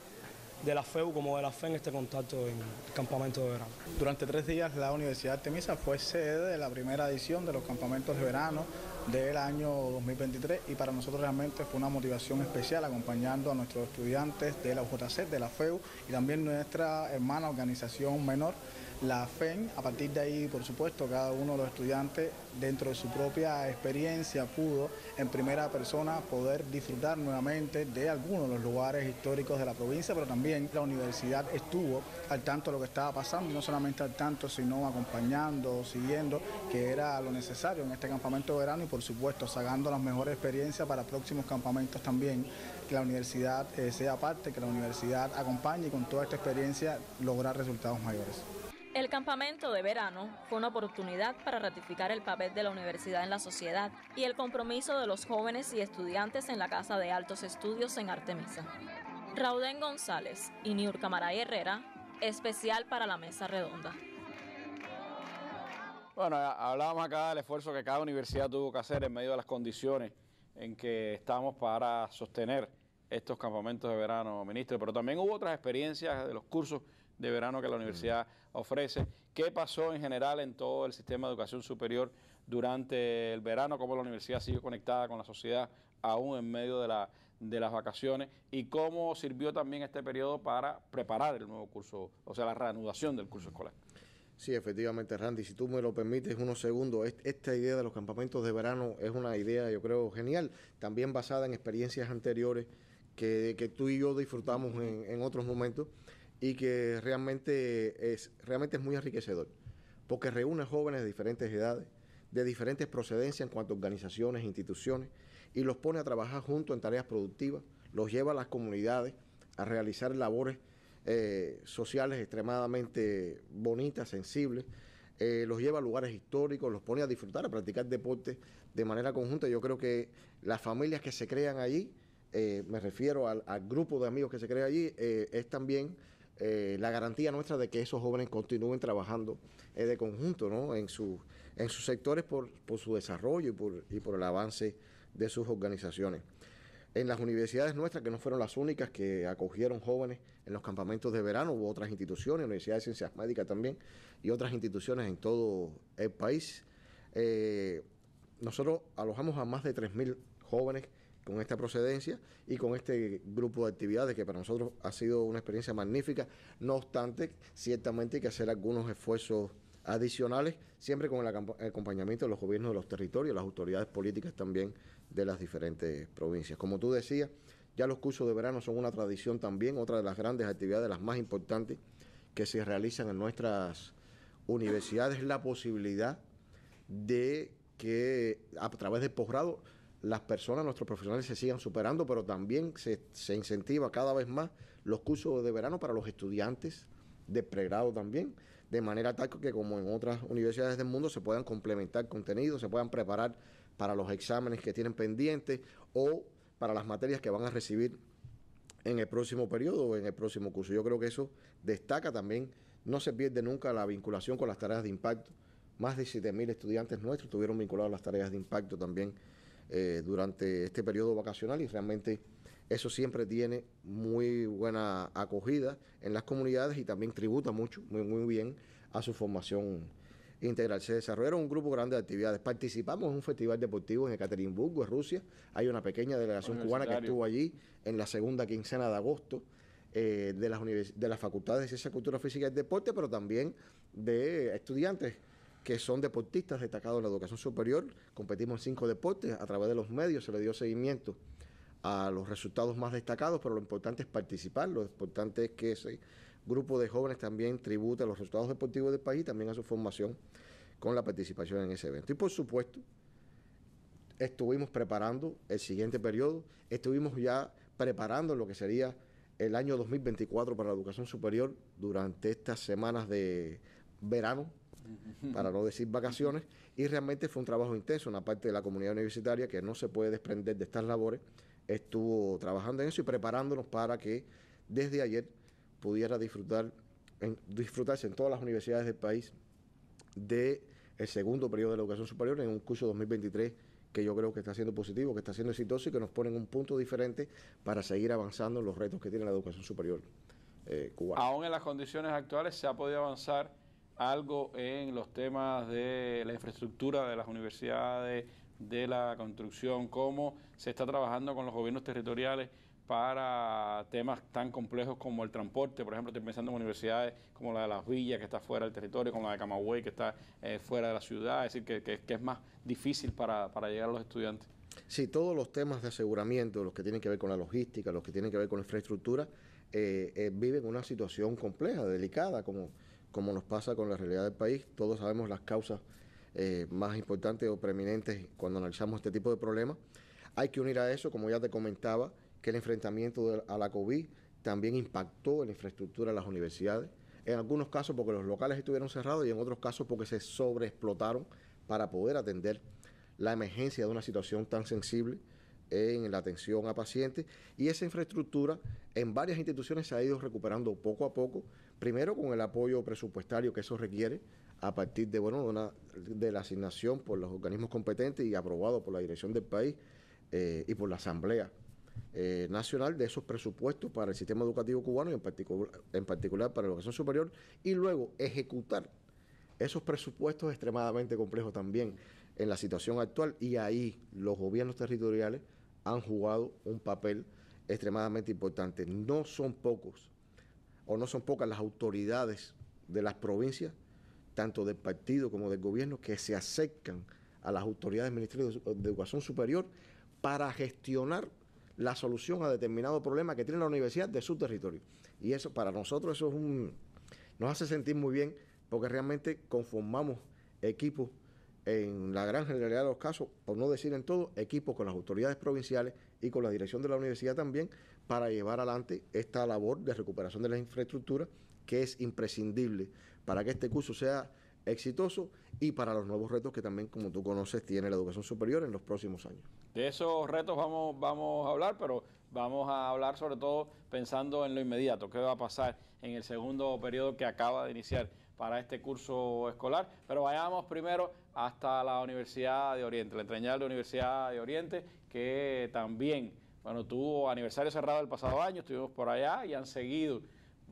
de la FEU como de la en este contacto en el campamento de verano. Durante tres días la Universidad Artemisa fue sede de la primera edición de los campamentos de verano del año 2023 y para nosotros realmente fue una motivación especial acompañando a nuestros estudiantes de la UJC, de la FEU y también nuestra hermana organización menor la FEN. A partir de ahí, por supuesto, cada uno de los estudiantes, dentro de su propia experiencia, pudo en primera persona poder disfrutar nuevamente de algunos de los lugares históricos de la provincia, pero también la universidad estuvo al tanto de lo que estaba pasando, no solamente al tanto, sino acompañando, siguiendo, que era lo necesario en este campamento de verano y, por supuesto, sacando las mejores experiencias para próximos campamentos también, que la universidad eh, sea parte, que la universidad acompañe y con toda esta experiencia lograr resultados mayores. El campamento de verano fue una oportunidad para ratificar el papel de la universidad en la sociedad y el compromiso de los jóvenes y estudiantes en la Casa de Altos Estudios en Artemisa. Raudén González y Niur Camaray Herrera, especial para la mesa redonda. Bueno, hablábamos acá del esfuerzo que cada universidad tuvo que hacer en medio de las condiciones en que estamos para sostener estos campamentos de verano, ministro, pero también hubo otras experiencias de los cursos de verano que la mm. universidad ofrece. ¿Qué pasó en general en todo el sistema de educación superior durante el verano? ¿Cómo la universidad siguió conectada con la sociedad aún en medio de, la, de las vacaciones? ¿Y cómo sirvió también este periodo para preparar el nuevo curso, o sea, la reanudación del curso escolar? Sí, efectivamente, Randy, si tú me lo permites unos segundos, esta idea de los campamentos de verano es una idea, yo creo, genial, también basada en experiencias anteriores que, tú y yo disfrutamos en otros momentos y que realmente es, realmente es muy enriquecedor, porque reúne jóvenes de diferentes edades, de diferentes procedencias en cuanto a organizaciones, instituciones, y los pone a trabajar juntos en tareas productivas, los lleva a las comunidades a realizar labores eh, sociales extremadamente bonitas, sensibles, eh, los lleva a lugares históricos, los pone a disfrutar, a practicar deporte de manera conjunta. Yo creo que las familias que se crean allí, eh, me refiero al, al, grupo de amigos que se crea allí, es también eh, la garantía nuestra de que esos jóvenes continúen trabajando eh, de conjunto en, en sus sectores por, su desarrollo y por, y por el avance de sus organizaciones. En las universidades nuestras, que no fueron las únicas que acogieron jóvenes en los campamentos de verano, hubo otras instituciones, Universidad de Ciencias Médicas también, y otras instituciones en todo el país. Eh, nosotros alojamos a más de 3.000 jóvenes con esta procedencia y con este grupo de actividades que para nosotros ha sido una experiencia magnífica. No obstante, ciertamente hay que hacer algunos esfuerzos adicionales, siempre con el acompañamiento de los gobiernos de los territorios, las autoridades políticas también de las diferentes provincias. Como tú decías, ya los cursos de verano son una tradición también, otra de las grandes actividades, las más importantes que se realizan en nuestras universidades, la posibilidad de que a través de posgrado las personas, nuestros profesionales se sigan superando, pero también se, incentiva cada vez más los cursos de verano para los estudiantes de pregrado también, de manera tal que como en otras universidades del mundo se puedan complementar contenidos, se puedan preparar para los exámenes que tienen pendientes o para las materias que van a recibir en el próximo periodo o en el próximo curso. Yo creo que eso destaca también, no se pierde nunca la vinculación con las tareas de impacto. Más de 7.000 estudiantes nuestros tuvieron vinculados a las tareas de impacto también eh, durante este periodo vacacional y realmente eso siempre tiene muy buena acogida en las comunidades y también tributa mucho, muy, muy bien, a su formación integral. Se desarrollaron un grupo grande de actividades. Participamos en un festival deportivo en Ekaterimburgo, en Rusia. Hay una pequeña delegación cubana que estuvo allí en la segunda quincena de agosto. Eh, de, las de las facultades de Ciencia, Cultura Física y Deporte, pero también de estudiantes que son deportistas destacados en la educación superior. Competimos en cinco deportes. A través de los medios se le dio seguimiento a los resultados más destacados, pero lo importante es participar. Lo importante es que ese grupo de jóvenes también tribute a los resultados deportivos del país y también a su formación con la participación en ese evento. Y por supuesto, estuvimos preparando el siguiente periodo, estuvimos ya preparando lo que sería el año 2024 para la educación superior durante estas semanas de verano para no decir vacaciones, y realmente fue un trabajo intenso. Una parte de la comunidad universitaria que no se puede desprender de estas labores estuvo trabajando en eso y preparándonos para que desde ayer pudiera disfrutar disfrutarse en todas las universidades del país de el segundo periodo de la educación superior en un curso 2023 que yo creo que está siendo positivo, que está siendo exitoso y que nos pone en un punto diferente para seguir avanzando en los retos que tiene la educación superior eh, cubana. Aún en las condiciones actuales se ha podido avanzar algo en los temas de la infraestructura de las universidades, de la construcción, cómo se está trabajando con los gobiernos territoriales para temas tan complejos como el transporte, por ejemplo, estoy pensando en universidades como la de Las Villas, que está fuera del territorio, como la de Camagüey, que está eh, fuera de la ciudad, es decir, que, es más difícil para, llegar a los estudiantes. Sí, todos los temas de aseguramiento, los que tienen que ver con la logística, los que tienen que ver con la infraestructura, eh, eh viven una situación compleja, delicada, como como nos pasa con la realidad del país, todos sabemos las causas eh, más importantes o preeminentes cuando analizamos este tipo de problemas. Hay que unir a eso, como ya te comentaba, que el enfrentamiento a la COVID también impactó en la infraestructura de las universidades, en algunos casos porque los locales estuvieron cerrados y en otros casos porque se sobreexplotaron para poder atender la emergencia de una situación tan sensible en la atención a pacientes y esa infraestructura en varias instituciones se ha ido recuperando poco a poco primero con el apoyo presupuestario que eso requiere a partir de, bueno, de la asignación por los organismos competentes y aprobado por la dirección del país eh, y por la Asamblea eh, Nacional de esos presupuestos para el sistema educativo cubano y en, particular en particular para la educación superior y luego ejecutar esos presupuestos extremadamente complejos también en la situación actual y ahí los gobiernos territoriales han jugado un papel extremadamente importante. No son pocos o no son pocas las autoridades de las provincias, tanto del partido como del gobierno, que se acercan a las autoridades ministerio de Educación Superior para gestionar la solución a determinado problema que tiene la universidad de su territorio. Y eso para nosotros eso es un nos hace sentir muy bien porque realmente conformamos equipos en la gran generalidad de los casos, por no decir en todo, equipos con las autoridades provinciales y con la dirección de la universidad también para llevar adelante esta labor de recuperación de las infraestructuras que es imprescindible para que este curso sea exitoso y para los nuevos retos que también, como tú conoces, tiene la educación superior en los próximos años. De esos retos vamos, vamos a hablar, pero vamos a hablar sobre todo pensando en lo inmediato, qué va a pasar en el segundo periodo que acaba de iniciar para este curso escolar. Pero vayamos primero hasta la Universidad de Oriente, la entrañable Universidad de Oriente, que también bueno, tuvo aniversario cerrado el pasado año, estuvimos por allá y han seguido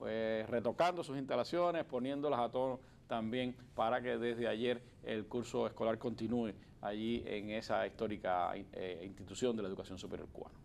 eh, retocando sus instalaciones, poniéndolas a tono también para que desde ayer el curso escolar continúe allí en esa histórica eh, institución de la educación superior cubana.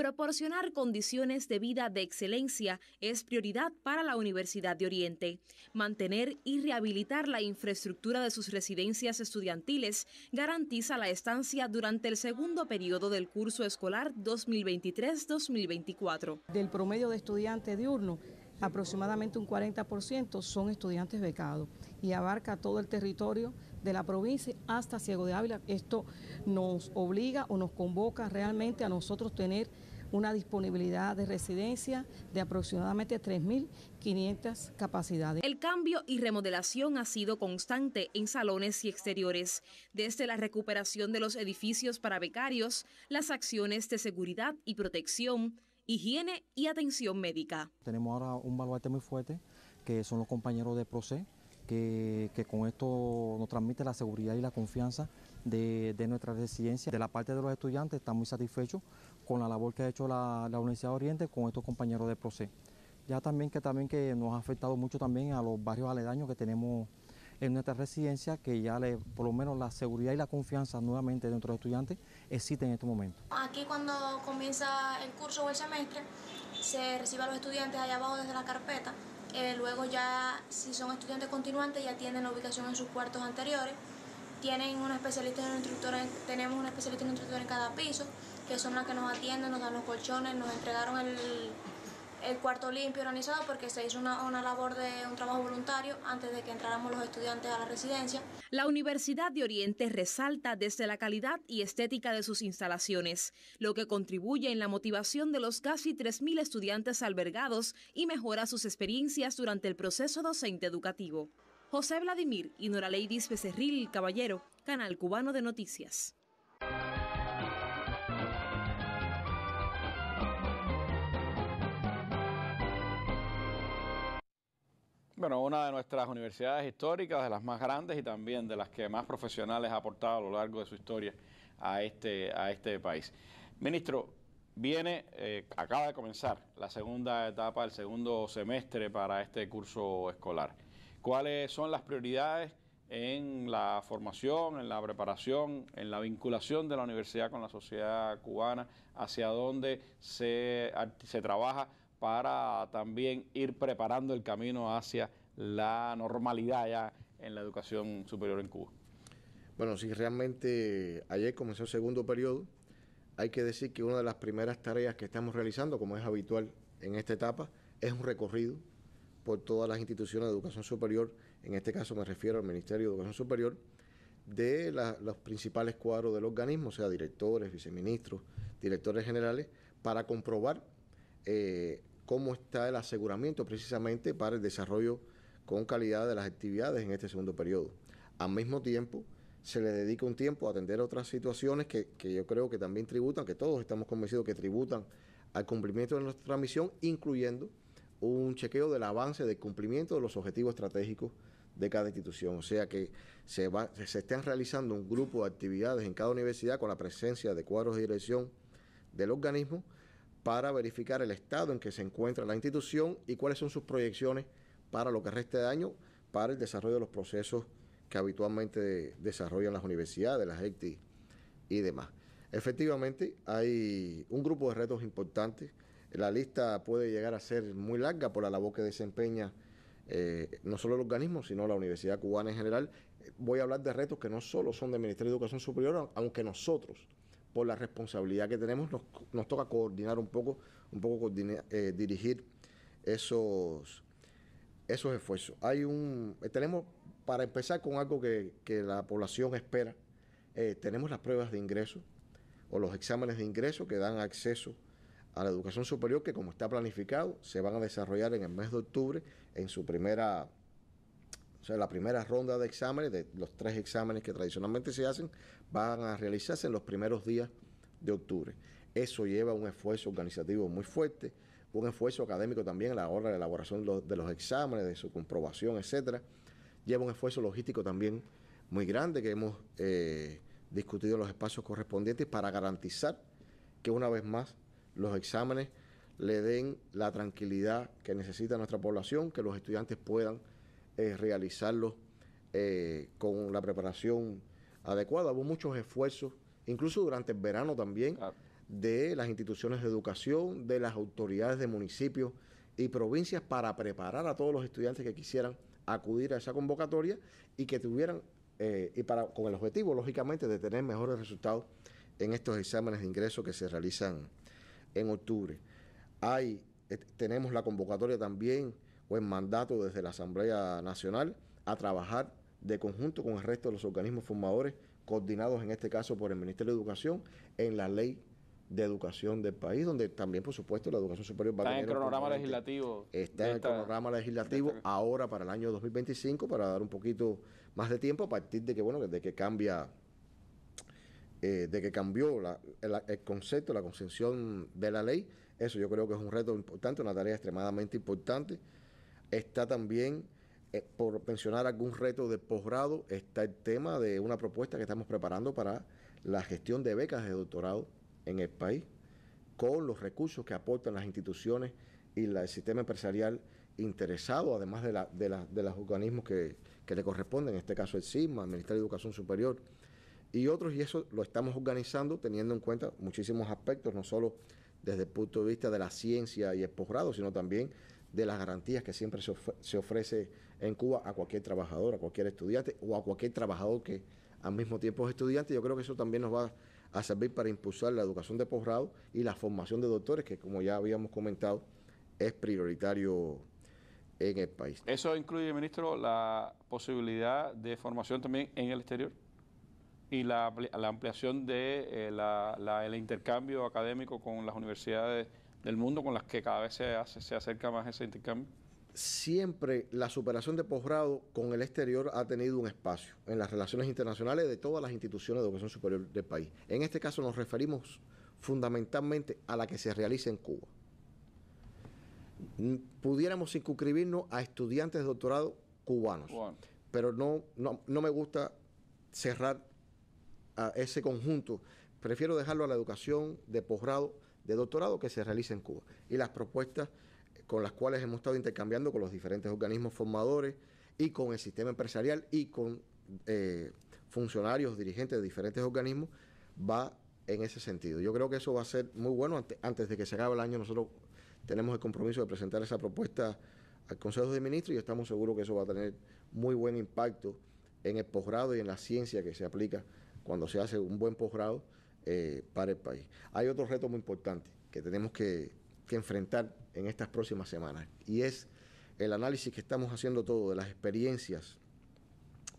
Proporcionar condiciones de vida de excelencia es prioridad para la Universidad de Oriente. Mantener y rehabilitar la infraestructura de sus residencias estudiantiles garantiza la estancia durante el segundo periodo del curso escolar 2023-2024. Del promedio de estudiantes diurno, aproximadamente un 40% son estudiantes becados y abarca todo el territorio de la provincia hasta Ciego de Ávila. Esto nos obliga o nos convoca realmente a nosotros tener una disponibilidad de residencia de aproximadamente 3.500 capacidades. El cambio y remodelación ha sido constante en salones y exteriores, desde la recuperación de los edificios para becarios, las acciones de seguridad y protección, higiene y atención médica. Tenemos ahora un baluarte muy fuerte, que son los compañeros de PROCE, que, con esto nos transmite la seguridad y la confianza de, de nuestra residencia. De la parte de los estudiantes están muy satisfechos con la labor que ha hecho la, Universidad de Oriente con estos compañeros de PROCE. Ya también que, también que nos ha afectado mucho también a los barrios aledaños que tenemos en nuestra residencia, que ya por lo menos la seguridad y la confianza nuevamente dentro de nuestros estudiantes existe en este momento. Aquí cuando comienza el curso o el semestre, se recibe a los estudiantes allá abajo desde la carpeta, eh, luego ya si son estudiantes continuantes ya tienen la ubicación en sus cuartos anteriores, tienen un especialista en instructor, tenemos un especialista en un instructor en cada piso, que son las que nos atienden, nos dan los colchones, nos entregaron el, cuarto limpio organizado porque se hizo una, labor de un trabajo voluntario antes de que entráramos los estudiantes a la residencia. La Universidad de Oriente resalta desde la calidad y estética de sus instalaciones, lo que contribuye en la motivación de los casi 3.000 estudiantes albergados y mejora sus experiencias durante el proceso docente educativo. José Vladimir y Nora Leidis Becerril Caballero, Canal Cubano de Noticias. Bueno, una de nuestras universidades históricas, de las más grandes y también de las que más profesionales ha aportado a lo largo de su historia a este, a este país. Ministro, viene, eh, acaba de comenzar la segunda etapa, el segundo semestre para este curso escolar. ¿Cuáles son las prioridades en la formación, en la preparación, en la vinculación de la universidad con la sociedad cubana, hacia dónde se, se trabaja para también ir preparando el camino hacia la normalidad ya en la educación superior en Cuba. Bueno, si realmente ayer comenzó el segundo periodo, hay que decir que una de las primeras tareas que estamos realizando, como es habitual en esta etapa, es un recorrido por todas las instituciones de educación superior, en este caso me refiero al Ministerio de Educación Superior, de los principales cuadros del organismo, o sea, directores, viceministros, directores generales, para comprobar eh, cómo está el aseguramiento precisamente para el desarrollo con calidad de las actividades en este segundo periodo. Al mismo tiempo, se le dedica un tiempo a atender otras situaciones que, yo creo que también tributan, que todos estamos convencidos que tributan al cumplimiento de nuestra misión, incluyendo un chequeo del avance del cumplimiento de los objetivos estratégicos de cada institución. O sea que se, se están realizando un grupo de actividades en cada universidad con la presencia de cuadros de dirección del organismo para verificar el estado en que se encuentra la institución y cuáles son sus proyecciones para lo que resta de año para el desarrollo de los procesos que habitualmente desarrollan las universidades, las ECTI y demás. Efectivamente, hay un grupo de retos importantes. La lista puede llegar a ser muy larga por la labor que desempeña eh, no solo el organismo, sino la Universidad Cubana en general. Voy a hablar de retos que no solo son del Ministerio de Educación Superior, aunque nosotros por la responsabilidad que tenemos, nos, toca coordinar un poco, un poco eh, dirigir esos, esos esfuerzos. Hay un, eh, tenemos, para empezar con algo que, la población espera, eh, tenemos las pruebas de ingreso o los exámenes de ingreso que dan acceso a la educación superior que como está planificado se van a desarrollar en el mes de octubre en su primera o sea, la primera ronda de exámenes, de los tres exámenes que tradicionalmente se hacen, van a realizarse en los primeros días de octubre. Eso lleva un esfuerzo organizativo muy fuerte, un esfuerzo académico también a la hora de la elaboración de los, exámenes, de su comprobación, etcétera. Lleva un esfuerzo logístico también muy grande que hemos eh, discutido en los espacios correspondientes para garantizar que una vez más los exámenes le den la tranquilidad que necesita nuestra población, que los estudiantes puedan eh, realizarlo eh, con la preparación adecuada. Hubo muchos esfuerzos, incluso durante el verano también, de las instituciones de educación, de las autoridades de municipios y provincias para preparar a todos los estudiantes que quisieran acudir a esa convocatoria y que tuvieran, eh, y para, con el objetivo, lógicamente, de tener mejores resultados en estos exámenes de ingreso que se realizan en octubre. Hay, tenemos la convocatoria también o en mandato desde la Asamblea Nacional a trabajar de conjunto con el resto de los organismos formadores, coordinados en este caso por el Ministerio de Educación, en la ley de educación del país, donde también, por supuesto, la educación superior va a tener... Está en el cronograma legislativo. Está en el cronograma legislativo ahora para el año 2025, para dar un poquito más de tiempo, a partir de que, bueno, de que cambia... Eh, de que cambió el, el, concepto, la concepción de la ley, eso yo creo que es un reto importante, una tarea extremadamente importante Está también, eh, por mencionar algún reto de posgrado, está el tema de una propuesta que estamos preparando para la gestión de becas de doctorado en el país, con los recursos que aportan las instituciones y el sistema empresarial interesado, además de, de, los organismos que, que, le corresponden, en este caso el CISMA, el Ministerio de Educación Superior y otros, y eso lo estamos organizando teniendo en cuenta muchísimos aspectos, no solo desde el punto de vista de la ciencia y el posgrado, sino también de las garantías que siempre se, ofrece en Cuba a cualquier trabajador, a cualquier estudiante o a cualquier trabajador que al mismo tiempo es estudiante. Yo creo que eso también nos va a servir para impulsar la educación de posgrado y la formación de doctores, que como ya habíamos comentado, es prioritario en el país. ¿Eso incluye, ministro, la posibilidad de formación también en el exterior? y la, ampliación de eh, la, el intercambio académico con las universidades del mundo con las que cada vez se, hace, se acerca más ese intercambio? Siempre la superación de posgrado con el exterior ha tenido un espacio en las relaciones internacionales de todas las instituciones de educación superior del país. En este caso nos referimos fundamentalmente a la que se realiza en Cuba. Pudiéramos circunscribirnos a estudiantes de doctorado cubanos, pero no, no, no, me gusta cerrar a ese conjunto. Prefiero dejarlo a la educación de posgrado de doctorado que se realiza en Cuba y las propuestas con las cuales hemos estado intercambiando con los diferentes organismos formadores y con el sistema empresarial y con eh, funcionarios, dirigentes de diferentes organismos, va en ese sentido. Yo creo que eso va a ser muy bueno. antes de que se acabe el año, nosotros tenemos el compromiso de presentar esa propuesta al Consejo de Ministros y estamos seguros que eso va a tener muy buen impacto en el posgrado y en la ciencia que se aplica cuando se hace un buen posgrado eh, para el país. Hay otro reto muy importante que tenemos que, enfrentar en estas próximas semanas y es el análisis que estamos haciendo todo de las experiencias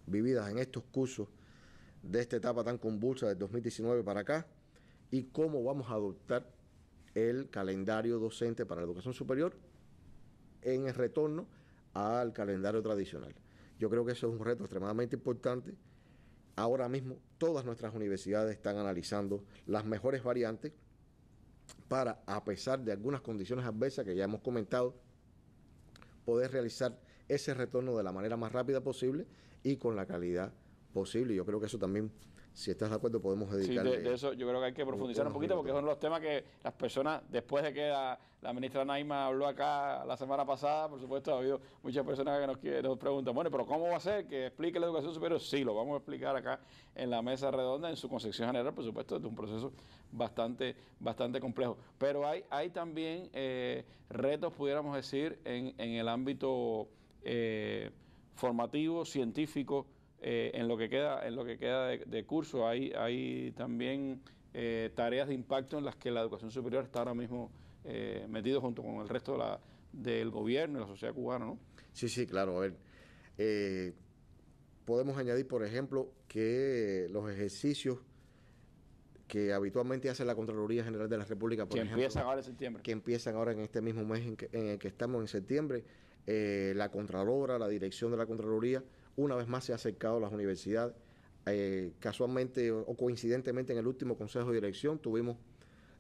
vividas en estos cursos de esta etapa tan convulsa del 2019 para acá y cómo vamos a adoptar el calendario docente para la educación superior en el retorno al calendario tradicional. Yo creo que eso es un reto extremadamente importante Ahora mismo todas nuestras universidades están analizando las mejores variantes para, a pesar de algunas condiciones adversas que ya hemos comentado, poder realizar ese retorno de la manera más rápida posible y con la calidad posible. Yo creo que eso también si estás de acuerdo, podemos dedicarle. Sí, de, eso yo creo que hay que profundizar un poquito porque son los temas que las personas, después de que la, ministra Naima habló acá la semana pasada, por supuesto, ha habido muchas personas que nos, nos preguntan, bueno, pero ¿cómo va a ser que explique la educación superior? Sí, lo vamos a explicar acá en la mesa redonda, en su concepción general, por supuesto, es un proceso bastante, bastante complejo. Pero hay, hay también eh, retos, pudiéramos decir, en, el ámbito eh, formativo, científico, eh, en lo que queda, en lo que queda de, curso hay, hay también eh, tareas de impacto en las que la educación superior está ahora mismo eh, metido junto con el resto la, del gobierno y la sociedad cubana, ¿no? Sí, sí, claro. A ver, podemos añadir, por ejemplo, que los ejercicios que habitualmente hace la Contraloría General de la República, que empiezan ahora en este mismo mes en el que estamos en septiembre, la Contralora, la Dirección de la Contraloría, una vez más se ha acercado a las universidades. Eh, casualmente o, coincidentemente en el último consejo de dirección tuvimos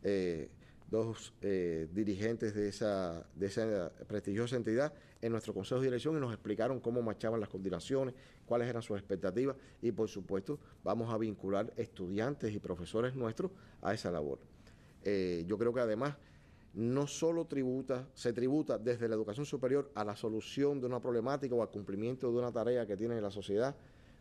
eh, dos eh, dirigentes de esa, de esa prestigiosa entidad en nuestro consejo de dirección y nos explicaron cómo marchaban las coordinaciones, cuáles eran sus expectativas y por supuesto vamos a vincular estudiantes y profesores nuestros a esa labor. yo creo que además no solo tributa, se tributa desde la educación superior a la solución de una problemática o al cumplimiento de una tarea que tiene la sociedad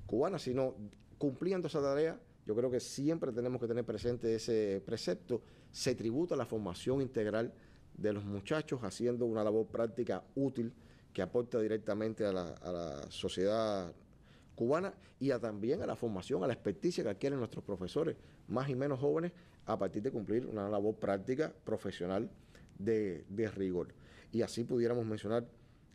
cubana, sino cumpliendo esa tarea, yo creo que siempre tenemos que tener presente ese precepto, se tributa a la formación integral de los muchachos haciendo una labor práctica útil que aporta directamente a la, a la sociedad cubana y también a la formación, a la experticia que adquieren nuestros profesores, más y menos jóvenes, a partir de cumplir una labor práctica, profesional, de, rigor. Y así pudiéramos mencionar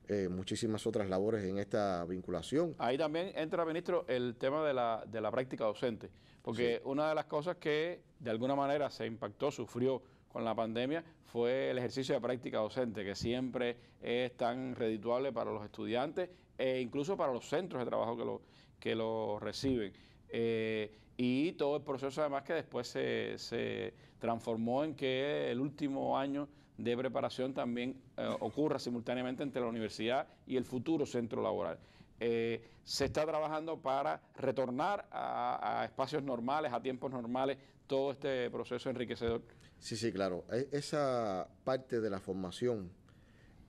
eh, muchísimas otras labores en esta vinculación. Ahí también entra, ministro, el tema de la, de la práctica docente, porque una de las cosas que de alguna manera se impactó, sufrió con la pandemia, fue el ejercicio de práctica docente, que siempre es tan redituable para los estudiantes e incluso para los centros de trabajo que los que lo reciben. Eh, y todo el proceso además que después se, transformó en que el último año de preparación también eh, ocurra simultáneamente entre la universidad y el futuro centro laboral. Eh, se está trabajando para retornar a, espacios normales, a tiempos normales, todo este proceso enriquecedor. Sí, sí, claro. E, esa parte de la formación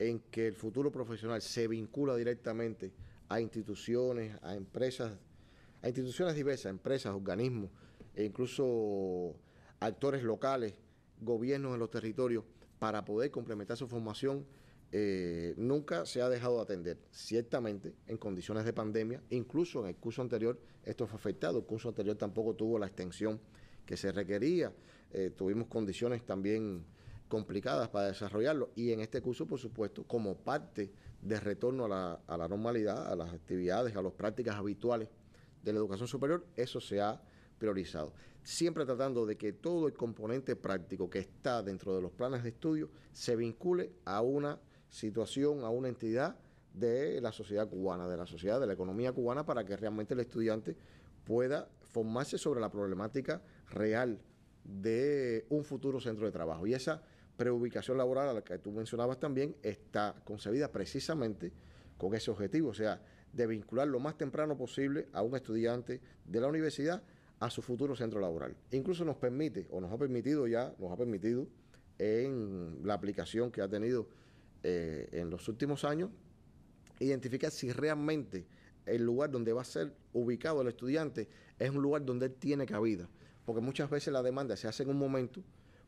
en que el futuro profesional se vincula directamente a instituciones, a empresas a instituciones diversas, empresas, organismos, e incluso actores locales, gobiernos en los territorios, para poder complementar su formación, eh, nunca se ha dejado de atender. Ciertamente, en condiciones de pandemia, incluso en el curso anterior, esto fue afectado. El curso anterior tampoco tuvo la extensión que se requería. Eh, tuvimos condiciones también complicadas para desarrollarlo. Y en este curso, por supuesto, como parte de retorno a la normalidad, a las actividades, a las prácticas habituales de la educación superior, eso se ha priorizado. Siempre tratando de que todo el componente práctico que está dentro de los planes de estudio se vincule a una situación, a una entidad de la sociedad cubana, de la sociedad, de la economía cubana, para que realmente el estudiante pueda formarse sobre la problemática real de un futuro centro de trabajo. Y esa preubicación laboral a la que tú mencionabas también está concebida precisamente con ese objetivo, o sea, de vincular lo más temprano posible a un estudiante de la universidad a su futuro centro laboral. Incluso nos permite, o nos ha permitido ya, nos ha permitido en la aplicación que ha tenido eh, en los últimos años, identificar si realmente el lugar donde va a ser ubicado el estudiante es un lugar donde él tiene cabida. Porque muchas veces la demanda se hace en un momento,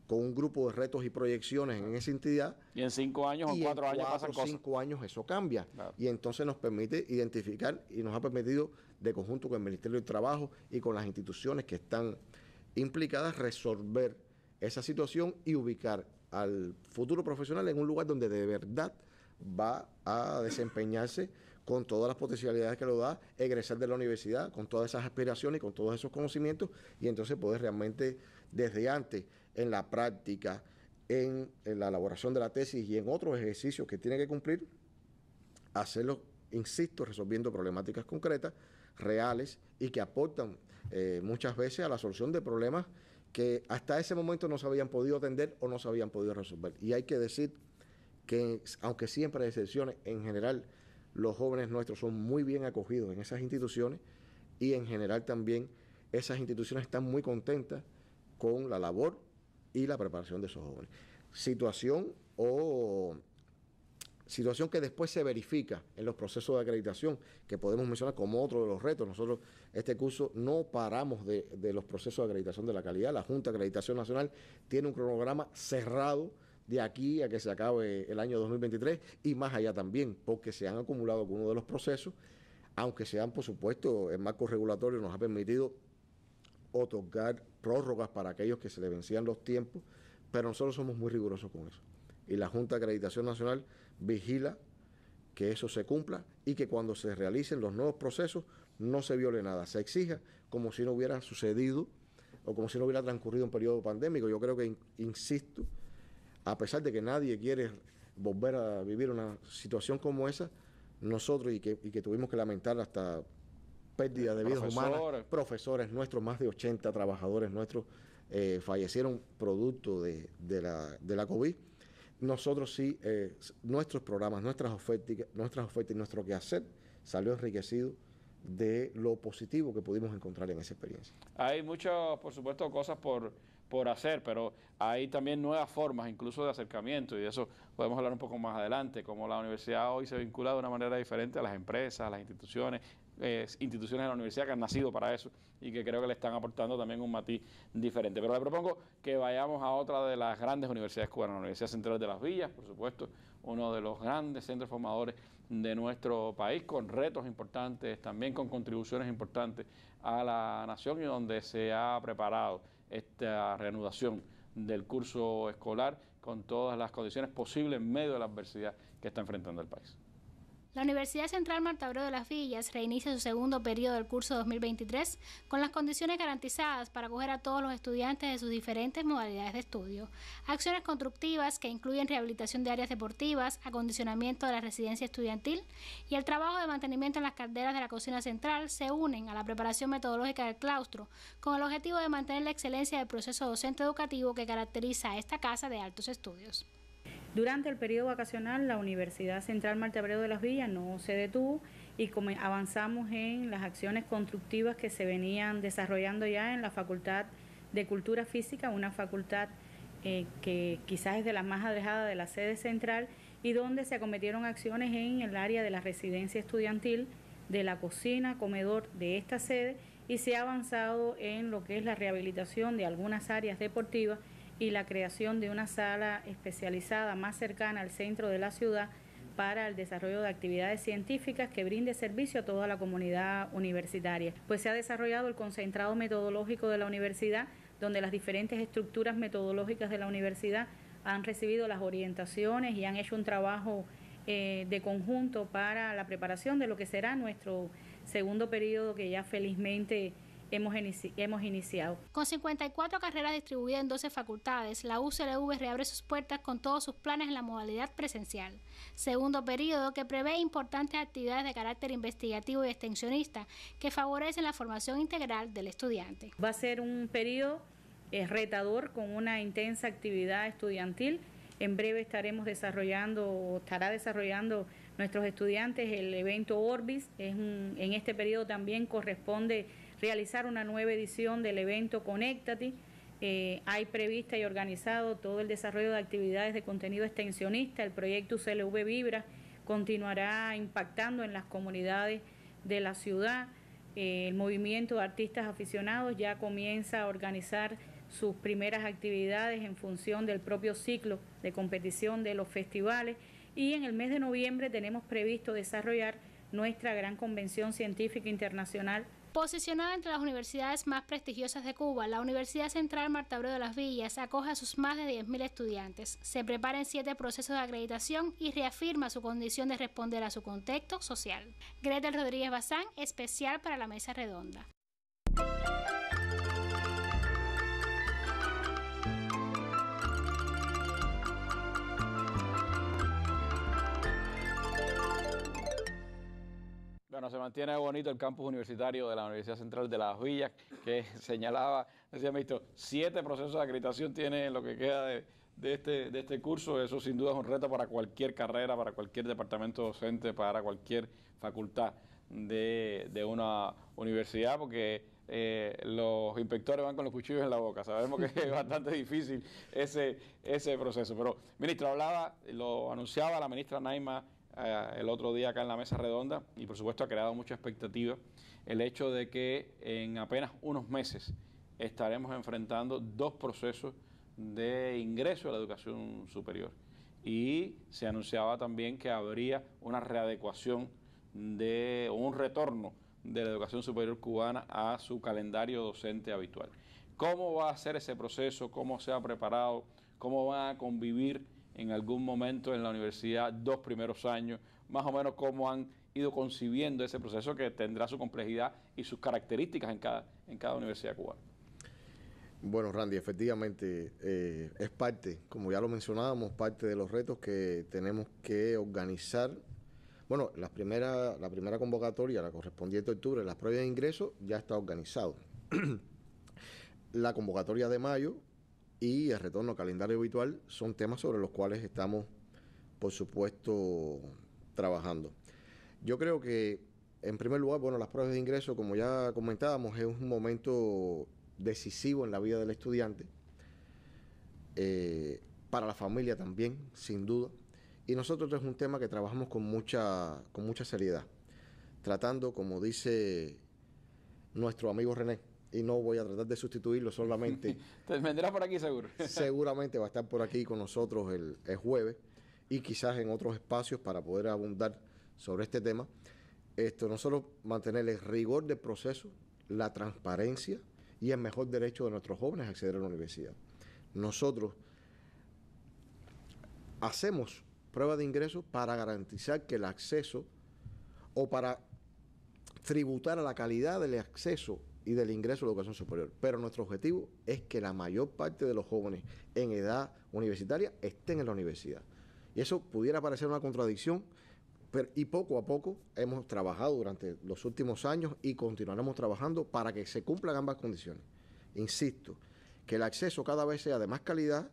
con un grupo de retos y proyecciones en esa entidad. Y en cinco años o cuatro, años pasan cosas. En cinco años eso cambia. Y entonces nos permite identificar y nos ha permitido, de conjunto con el Ministerio del Trabajo y con las instituciones que están implicadas, resolver esa situación y ubicar al futuro profesional en un lugar donde de verdad va a desempeñarse con todas las potencialidades que lo da, egresar de la universidad, con todas esas aspiraciones y con todos esos conocimientos, y entonces poder realmente desde antes en la práctica, en, la elaboración de la tesis y en otros ejercicios que tiene que cumplir, hacerlo, insisto, resolviendo problemáticas concretas, reales y que aportan eh, muchas veces a la solución de problemas que hasta ese momento no se habían podido atender o no se habían podido resolver. Y hay que decir que, aunque siempre hay excepciones, en general los jóvenes nuestros son muy bien acogidos en esas instituciones y en general también esas instituciones están muy contentas con la labor y la preparación de esos jóvenes. Situación o situación que después se verifica en los procesos de acreditación, que podemos mencionar como otro de los retos. Nosotros, este curso, no paramos de, de, los procesos de acreditación de la calidad. La Junta de Acreditación Nacional tiene un cronograma cerrado de aquí a que se acabe el año 2023 y más allá también, porque se han acumulado algunos de los procesos, aunque sean, por supuesto, el marco regulatorio nos ha permitido otorgar prórrogas para aquellos que se le vencían los tiempos, pero nosotros somos muy rigurosos con eso. Y la Junta de Acreditación Nacional vigila que eso se cumpla y que cuando se realicen los nuevos procesos no se viole nada, se exija como si no hubiera sucedido o como si no hubiera transcurrido un periodo pandémico. Yo creo que, insisto, a pesar de que nadie quiere volver a vivir una situación como esa, nosotros y que, y que tuvimos que lamentar hasta pérdida de vidas profesores. profesores nuestros, más de 80 trabajadores nuestros eh, fallecieron producto de, la, COVID. Nosotros sí, eh, nuestros programas, nuestras ofertas, nuestras ofertas y nuestro quehacer salió enriquecido de lo positivo que pudimos encontrar en esa experiencia. Hay muchas, por supuesto, cosas por, por hacer, pero hay también nuevas formas, incluso de acercamiento, y de eso podemos hablar un poco más adelante, como la universidad hoy se vincula de una manera diferente a las empresas, a las instituciones, instituciones de la universidad que han nacido para eso y que creo que le están aportando también un matiz diferente. Pero le propongo que vayamos a otra de las grandes universidades cubanas, la Universidad Central de las Villas, por supuesto, uno de los grandes centros formadores de nuestro país, con retos importantes, también con contribuciones importantes a la nación y donde se ha preparado esta reanudación del curso escolar con todas las condiciones posibles en medio de la adversidad que está enfrentando el país. La Universidad Central Martabro de las Villas reinicia su segundo periodo del curso 2023 con las condiciones garantizadas para acoger a todos los estudiantes de sus diferentes modalidades de estudio. Acciones constructivas que incluyen rehabilitación de áreas deportivas, acondicionamiento de la residencia estudiantil y el trabajo de mantenimiento en las calderas de la cocina central se unen a la preparación metodológica del claustro con el objetivo de mantener la excelencia del proceso docente educativo que caracteriza a esta casa de altos estudios. Durante el periodo vacacional, la Universidad Central Marta Abreu de las Villas no se detuvo y avanzamos en las acciones constructivas que se venían desarrollando ya en la Facultad de Cultura Física, una facultad eh, que quizás es de las más alejada de la sede central y donde se acometieron acciones en el área de la residencia estudiantil, de la cocina, comedor de esta sede y se ha avanzado en lo que es la rehabilitación de algunas áreas deportivas y la creación de una sala especializada más cercana al centro de la ciudad para el desarrollo de actividades científicas que brinde servicio a toda la comunidad universitaria. Pues se ha desarrollado el concentrado metodológico de la universidad, donde las diferentes estructuras metodológicas de la universidad han recibido las orientaciones y han hecho un trabajo eh, de conjunto para la preparación de lo que será nuestro segundo periodo que ya felizmente hemos, iniciado. Con 54 carreras distribuidas en 12 facultades, la UCLV reabre sus puertas con todos sus planes en la modalidad presencial. Segundo periodo que prevé importantes actividades de carácter investigativo y extensionista que favorecen la formación integral del estudiante. Va a ser un periodo eh, retador con una intensa actividad estudiantil. En breve estaremos desarrollando, estará desarrollando nuestros estudiantes el evento Orbis. Es en este periodo también corresponde realizar una nueva edición del evento Conectati, eh, hay prevista y organizado todo el desarrollo de actividades de contenido extensionista. El proyecto CLV Vibra continuará impactando en las comunidades de la ciudad. Eh, el movimiento de artistas aficionados ya comienza a organizar sus primeras actividades en función del propio ciclo de competición de los festivales y en el mes de noviembre tenemos previsto desarrollar nuestra gran convención científica internacional Posicionada entre las universidades más prestigiosas de Cuba, la Universidad Central Abreu de las Villas acoge a sus más de 10.000 estudiantes, se prepara en siete procesos de acreditación y reafirma su condición de responder a su contexto social. Gretel Rodríguez Bazán, especial para la mesa redonda. Bueno, se mantiene bonito el campus universitario de la Universidad Central de Las Villas, que señalaba, decía ministro, siete procesos de acreditación tiene lo que queda este, de, este, curso. Eso sin duda es un reto para cualquier carrera, para cualquier departamento docente, para cualquier facultad de, una universidad, porque eh, los inspectores van con los cuchillos en la boca. Sabemos que es bastante difícil ese, ese proceso. Pero, ministro, hablaba, lo anunciaba la ministra Naima eh, el otro día acá en la mesa redonda y por supuesto ha creado mucha expectativa el hecho de que en apenas unos meses estaremos enfrentando dos procesos de ingreso a la educación superior y se anunciaba también que habría una readecuación de un retorno de la educación superior cubana a su calendario docente habitual. ¿Cómo va a ser ese proceso? ¿Cómo se ha preparado? ¿Cómo van a convivir en algún momento en la universidad, dos primeros años, más o menos cómo han ido concibiendo ese proceso que tendrá su complejidad y sus características en cada, en cada universidad cubana. Bueno, Randy, efectivamente eh, es parte, como ya lo mencionábamos, parte de los retos que tenemos que organizar. Bueno, la primera, la primera convocatoria, la correspondiente a octubre, las pruebas de ingreso ya está organizado. la convocatoria de mayo y el retorno al calendario habitual son temas sobre los cuales estamos, por supuesto, trabajando. Yo creo que, en primer lugar, bueno, las pruebas de ingreso, como ya comentábamos, es un momento decisivo en la vida del estudiante, eh, para la familia también, sin duda. Y nosotros es un tema que trabajamos con mucha, con mucha seriedad, tratando, como dice nuestro amigo René, y no voy a tratar de sustituirlo solamente. Te vendrá por aquí seguro. seguramente va a estar por aquí con nosotros el, jueves y quizás en otros espacios para poder abundar sobre este tema. Esto, no solo mantener el rigor del proceso, la transparencia y el mejor derecho de nuestros jóvenes a acceder a la universidad. Nosotros hacemos pruebas de ingreso para garantizar que el acceso o para tributar a la calidad del acceso y del ingreso a la educación superior. Pero nuestro objetivo es que la mayor parte de los jóvenes en edad universitaria estén en la universidad. Y eso pudiera parecer una contradicción, pero, y poco a poco hemos trabajado durante los últimos años y continuaremos trabajando para que se cumplan ambas condiciones. Insisto, que el acceso cada vez sea de más calidad,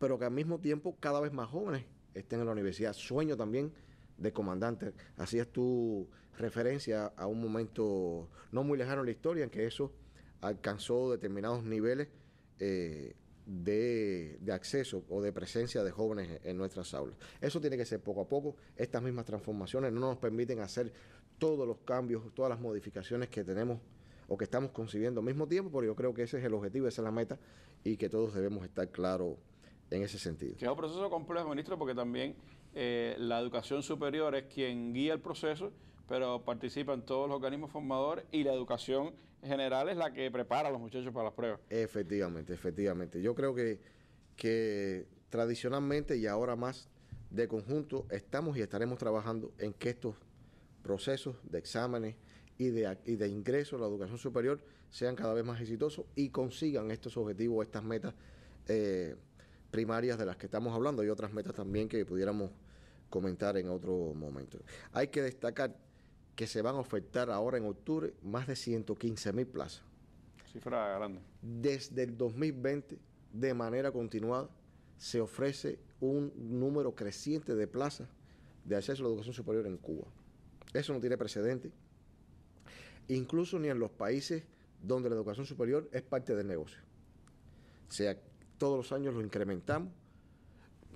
pero que al mismo tiempo cada vez más jóvenes estén en la universidad. Sueño también de comandante. Así es tú referencia a un momento no muy lejano en la historia en que eso alcanzó determinados niveles eh, de, de, acceso o de presencia de jóvenes en nuestras aulas. Eso tiene que ser poco a poco. Estas mismas transformaciones no nos permiten hacer todos los cambios, todas las modificaciones que tenemos o que estamos concibiendo al mismo tiempo, pero yo creo que ese es el objetivo, esa es la meta y que todos debemos estar claros en ese sentido. Que es un proceso complejo, ministro, porque también eh, la educación superior es quien guía el proceso pero participan todos los organismos formadores y la educación general es la que prepara a los muchachos para las pruebas. Efectivamente, efectivamente. Yo creo que, que tradicionalmente y ahora más de conjunto estamos y estaremos trabajando en que estos procesos de exámenes y de, y de ingreso a la educación superior sean cada vez más exitosos y consigan estos objetivos, estas metas eh, primarias de las que estamos hablando y otras metas también que pudiéramos comentar en otro momento. Hay que destacar que se van a ofertar ahora en octubre más de 115 mil plazas. Cifra grande. Desde el 2020, de manera continuada, se ofrece un número creciente de plazas de acceso a la educación superior en Cuba. Eso no tiene precedente, incluso ni en los países donde la educación superior es parte del negocio. O sea, todos los años lo incrementamos,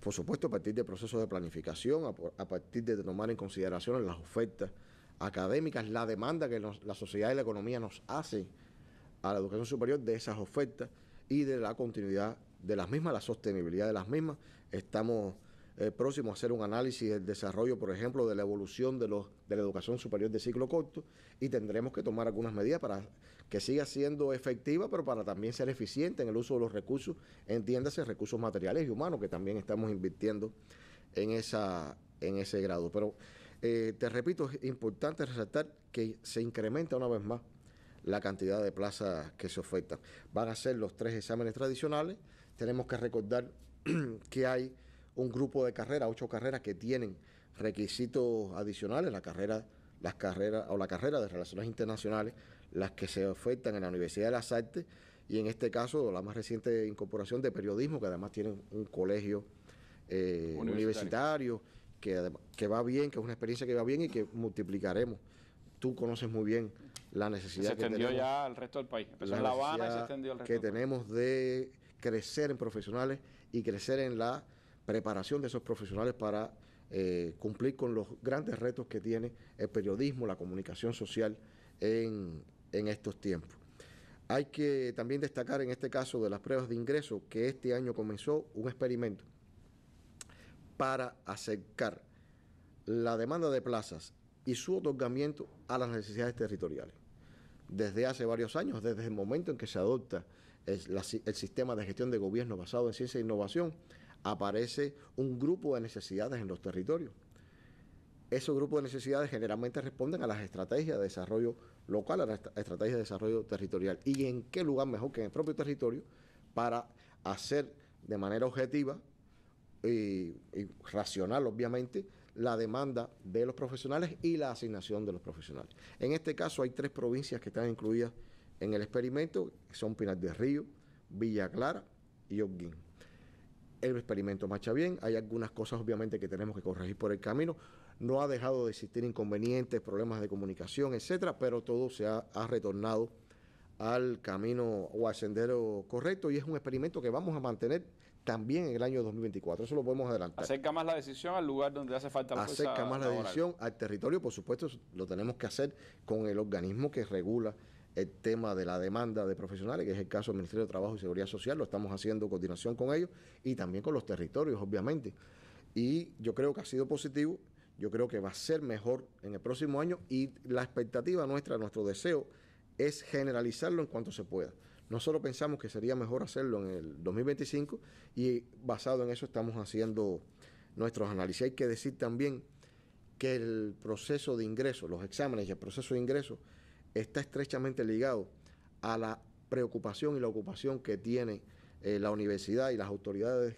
por supuesto a partir de procesos de planificación, a, a partir de tomar en consideración las ofertas académicas, la demanda que la sociedad y la economía nos hace a la educación superior de esas ofertas y de la continuidad de las mismas, la sostenibilidad de las mismas. Estamos eh, próximos a hacer un análisis del desarrollo, por ejemplo, de la evolución de, la educación superior de ciclo corto y tendremos que tomar algunas medidas para que siga siendo efectiva, pero para también ser eficiente en el uso de los recursos, entiéndase, recursos materiales y humanos que también estamos invirtiendo en, esa, en ese grado. Pero eh, te repito, es importante resaltar que se incrementa una vez más la cantidad de plazas que se ofertan. Van a ser los tres exámenes tradicionales. Tenemos que recordar que hay un grupo de carreras, ocho carreras que tienen requisitos adicionales, la carrera, las carreras o la carrera de relaciones internacionales, las que se ofertan en la Universidad de las Artes y en este caso la más reciente incorporación de periodismo, que además tiene un colegio eh, universitario que, va bien, que es una experiencia que va bien y que multiplicaremos. Tú conoces muy bien la necesidad se que tenemos, ya al resto del país. Empezó en La Habana Que tenemos de crecer en profesionales y crecer en la preparación de esos profesionales para eh, cumplir con los grandes retos que tiene el periodismo, la comunicación social en estos tiempos. Hay que también destacar en este caso de las pruebas de ingreso que este año comenzó un experimento para acercar la demanda de plazas y su otorgamiento a las necesidades territoriales. Desde hace varios años, desde el momento en que se adopta el, sistema de gestión de gobierno basado en ciencia e innovación, aparece un grupo de necesidades en los territorios. Esos grupos de necesidades generalmente responden a las estrategias de desarrollo local, a las estrategias de desarrollo territorial. ¿Y en qué lugar mejor que en el propio territorio para hacer de manera objetiva y, racional, obviamente, la demanda de los profesionales y la asignación de los profesionales. En este caso hay tres provincias que están incluidas en el experimento, son Pinar del Río, Villa Clara y Oguín. El experimento marcha bien, hay algunas cosas obviamente que tenemos que corregir por el camino, no ha dejado de existir inconvenientes, problemas de comunicación, etcétera, pero todo se ha, ha retornado al camino o al sendero correcto y es un experimento que vamos a mantener también en el año 2024. Eso lo podemos adelantar. Acerca más la decisión al lugar donde hace falta la Acerca más la decisión al territorio, por supuesto, lo tenemos que hacer con el organismo que regula el tema de la demanda de profesionales, que es el caso del Ministerio de Trabajo y Seguridad Social, lo estamos haciendo en coordinación con ellos y también con los territorios, obviamente. Y yo creo que ha sido positivo, yo creo que va a ser mejor en el próximo año y la expectativa nuestra, nuestro deseo es generalizarlo en cuanto se pueda. Nosotros pensamos que sería mejor hacerlo en el 2025 y basado en eso estamos haciendo nuestros análisis. Hay que decir también que el proceso de ingreso, los exámenes y el proceso de ingreso está estrechamente ligado a la preocupación y la ocupación que tiene eh, la universidad y las autoridades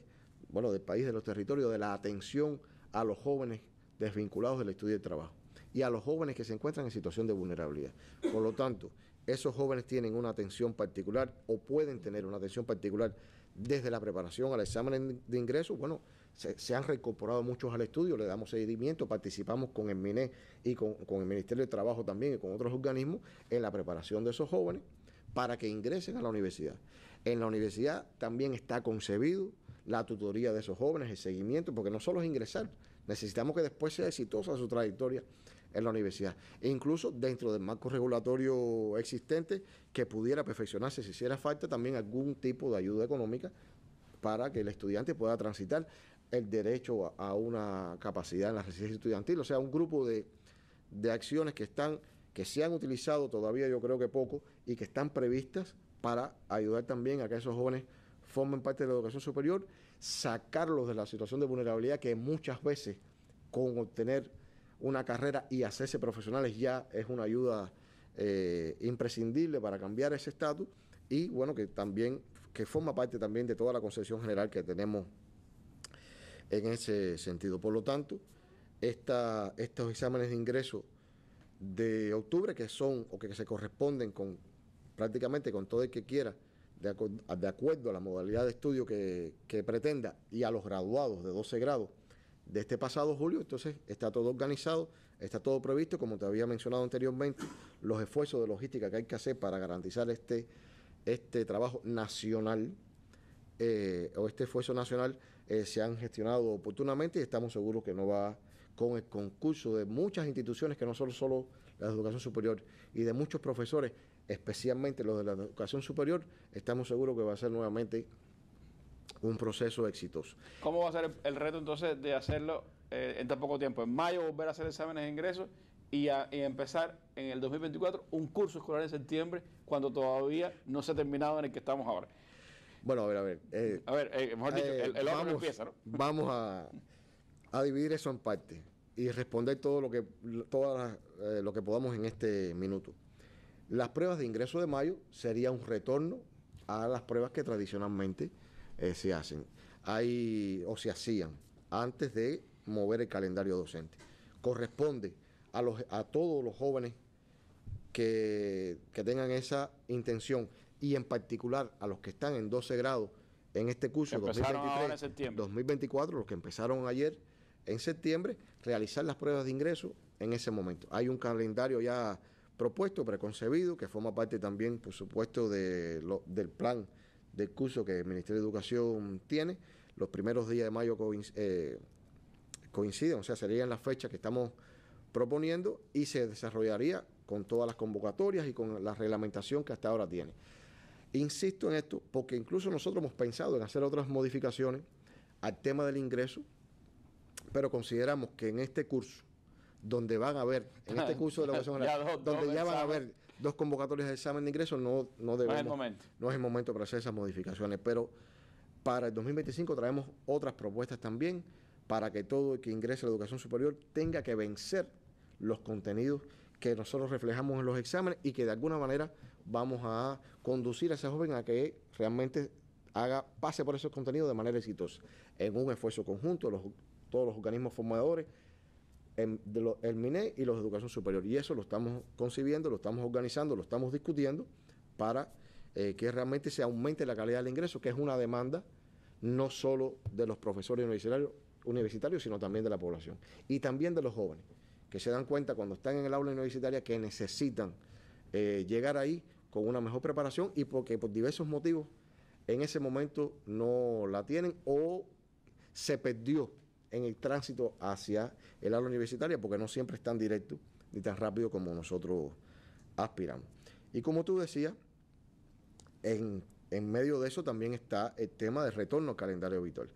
bueno, del país, de los territorios, de la atención a los jóvenes desvinculados del estudio y trabajo y a los jóvenes que se encuentran en situación de vulnerabilidad. Por lo tanto, esos jóvenes tienen una atención particular o pueden tener una atención particular desde la preparación al examen de ingreso, bueno, se, han reincorporado muchos al estudio, le damos seguimiento, participamos con el MINE y con, el Ministerio de Trabajo también y con otros organismos en la preparación de esos jóvenes para que ingresen a la universidad. En la universidad también está concebido la tutoría de esos jóvenes, el seguimiento, porque no solo es ingresar, necesitamos que después sea exitosa su trayectoria en la universidad. E incluso dentro del marco regulatorio existente que pudiera perfeccionarse si hiciera falta también algún tipo de ayuda económica para que el estudiante pueda transitar el derecho a, una capacidad en la residencia estudiantil. O sea, un grupo de, de acciones que están que se han utilizado todavía yo creo que poco y que están previstas para ayudar también a que esos jóvenes formen parte de la educación superior, sacarlos de la situación de vulnerabilidad que muchas veces con obtener una carrera y hacerse profesionales ya es una ayuda eh, imprescindible para cambiar ese estatus y bueno, que también, que forma parte también de toda la concepción general que tenemos en ese sentido. Por lo tanto, esta, estos exámenes de ingreso de octubre que son o que se corresponden con prácticamente con todo el que quiera, de, acuerdo a la modalidad de estudio que pretenda y a los graduados de 12 grados, de este pasado julio. Entonces está todo organizado, está todo previsto, como te había mencionado anteriormente, los esfuerzos de logística que hay que hacer para garantizar este, este trabajo nacional. Eh, o este esfuerzo nacional eh, se han gestionado oportunamente y estamos seguros que no va con el concurso de muchas instituciones que no son solo la educación superior y de muchos profesores, especialmente los de la educación superior, estamos seguros que va a ser nuevamente un proceso exitoso. ¿Cómo va a ser el, reto entonces de hacerlo eh, en tan poco tiempo? En mayo volver a hacer exámenes de ingreso y, empezar en el 2024 un curso escolar en septiembre cuando todavía no se ha terminado en el que estamos ahora. Bueno, a ver, a ver. Eh, a ver, eh, mejor dicho, el, vamos, empieza, ¿no? Vamos a, dividir eso en partes y responder todo lo que, todas lo que podamos en este minuto. Las pruebas de ingreso de mayo sería un retorno a las pruebas que tradicionalmente eh, se hacen. Hay, o se hacían antes de mover el calendario docente. Corresponde a, los, a todos los jóvenes que, tengan esa intención y en particular a los que están en 12 grados en este curso 2023, 2024, los que empezaron ayer en septiembre, realizar las pruebas de ingreso en ese momento. Hay un calendario ya propuesto, preconcebido, que forma parte también, por supuesto, de lo, del plan del curso que el Ministerio de Educación tiene. Los primeros días de mayo eh, coinciden, o sea, serían las fechas que estamos proponiendo y se desarrollaría con todas las convocatorias y con la reglamentación que hasta ahora tiene. Insisto en esto porque incluso nosotros hemos pensado en hacer otras modificaciones al tema del ingreso, pero consideramos que en este curso, donde van a haber, en este curso de educación donde ya van a haber dos convocatorias de examen de ingreso, no, no No es el momento. para hacer esas modificaciones, pero para el 2025 traemos otras propuestas también para que todo el que ingrese a la educación superior tenga que vencer los contenidos que nosotros reflejamos en los exámenes y que de alguna manera vamos a conducir a ese joven a que realmente haga pase por esos contenidos de manera exitosa, en un esfuerzo conjunto, los, todos los organismos formadores, el MINE y los de educación superior. Y eso lo estamos concibiendo, lo estamos organizando, lo estamos discutiendo para eh, que realmente se aumente la calidad del ingreso, que es una demanda no solo de los profesores universitarios, sino también de la población. Y también de los jóvenes, que se dan cuenta cuando están en el aula universitaria que necesitan eh, llegar ahí con una mejor preparación y porque por diversos motivos en ese momento no la tienen o se perdió en el tránsito hacia el aula universitaria porque no siempre es tan directo ni tan rápido como nosotros aspiramos. Y como tú decías, en, medio de eso también está el tema del retorno al calendario habitual.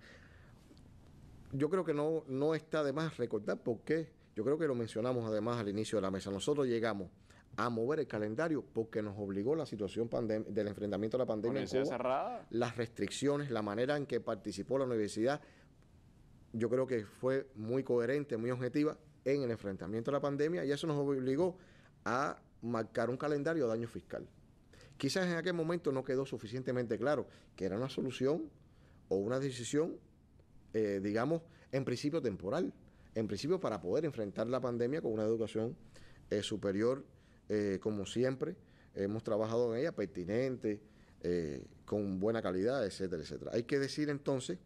Yo creo que no, no está de más recordar por qué. Yo creo que lo mencionamos además al inicio de la mesa. Nosotros llegamos a mover el calendario porque nos obligó la situación del enfrentamiento a la pandemia. Las restricciones, la manera en que participó la universidad yo creo que fue muy coherente, muy objetiva en el enfrentamiento a la pandemia y eso nos obligó a marcar un calendario de daño fiscal. Quizás en aquel momento no quedó suficientemente claro que era una solución o una decisión, eh, digamos, en principio temporal, en principio para poder enfrentar la pandemia con una educación eh, superior, eh, como siempre hemos trabajado en ella, pertinente, con buena calidad, etcétera, etcétera. Hay que decir entonces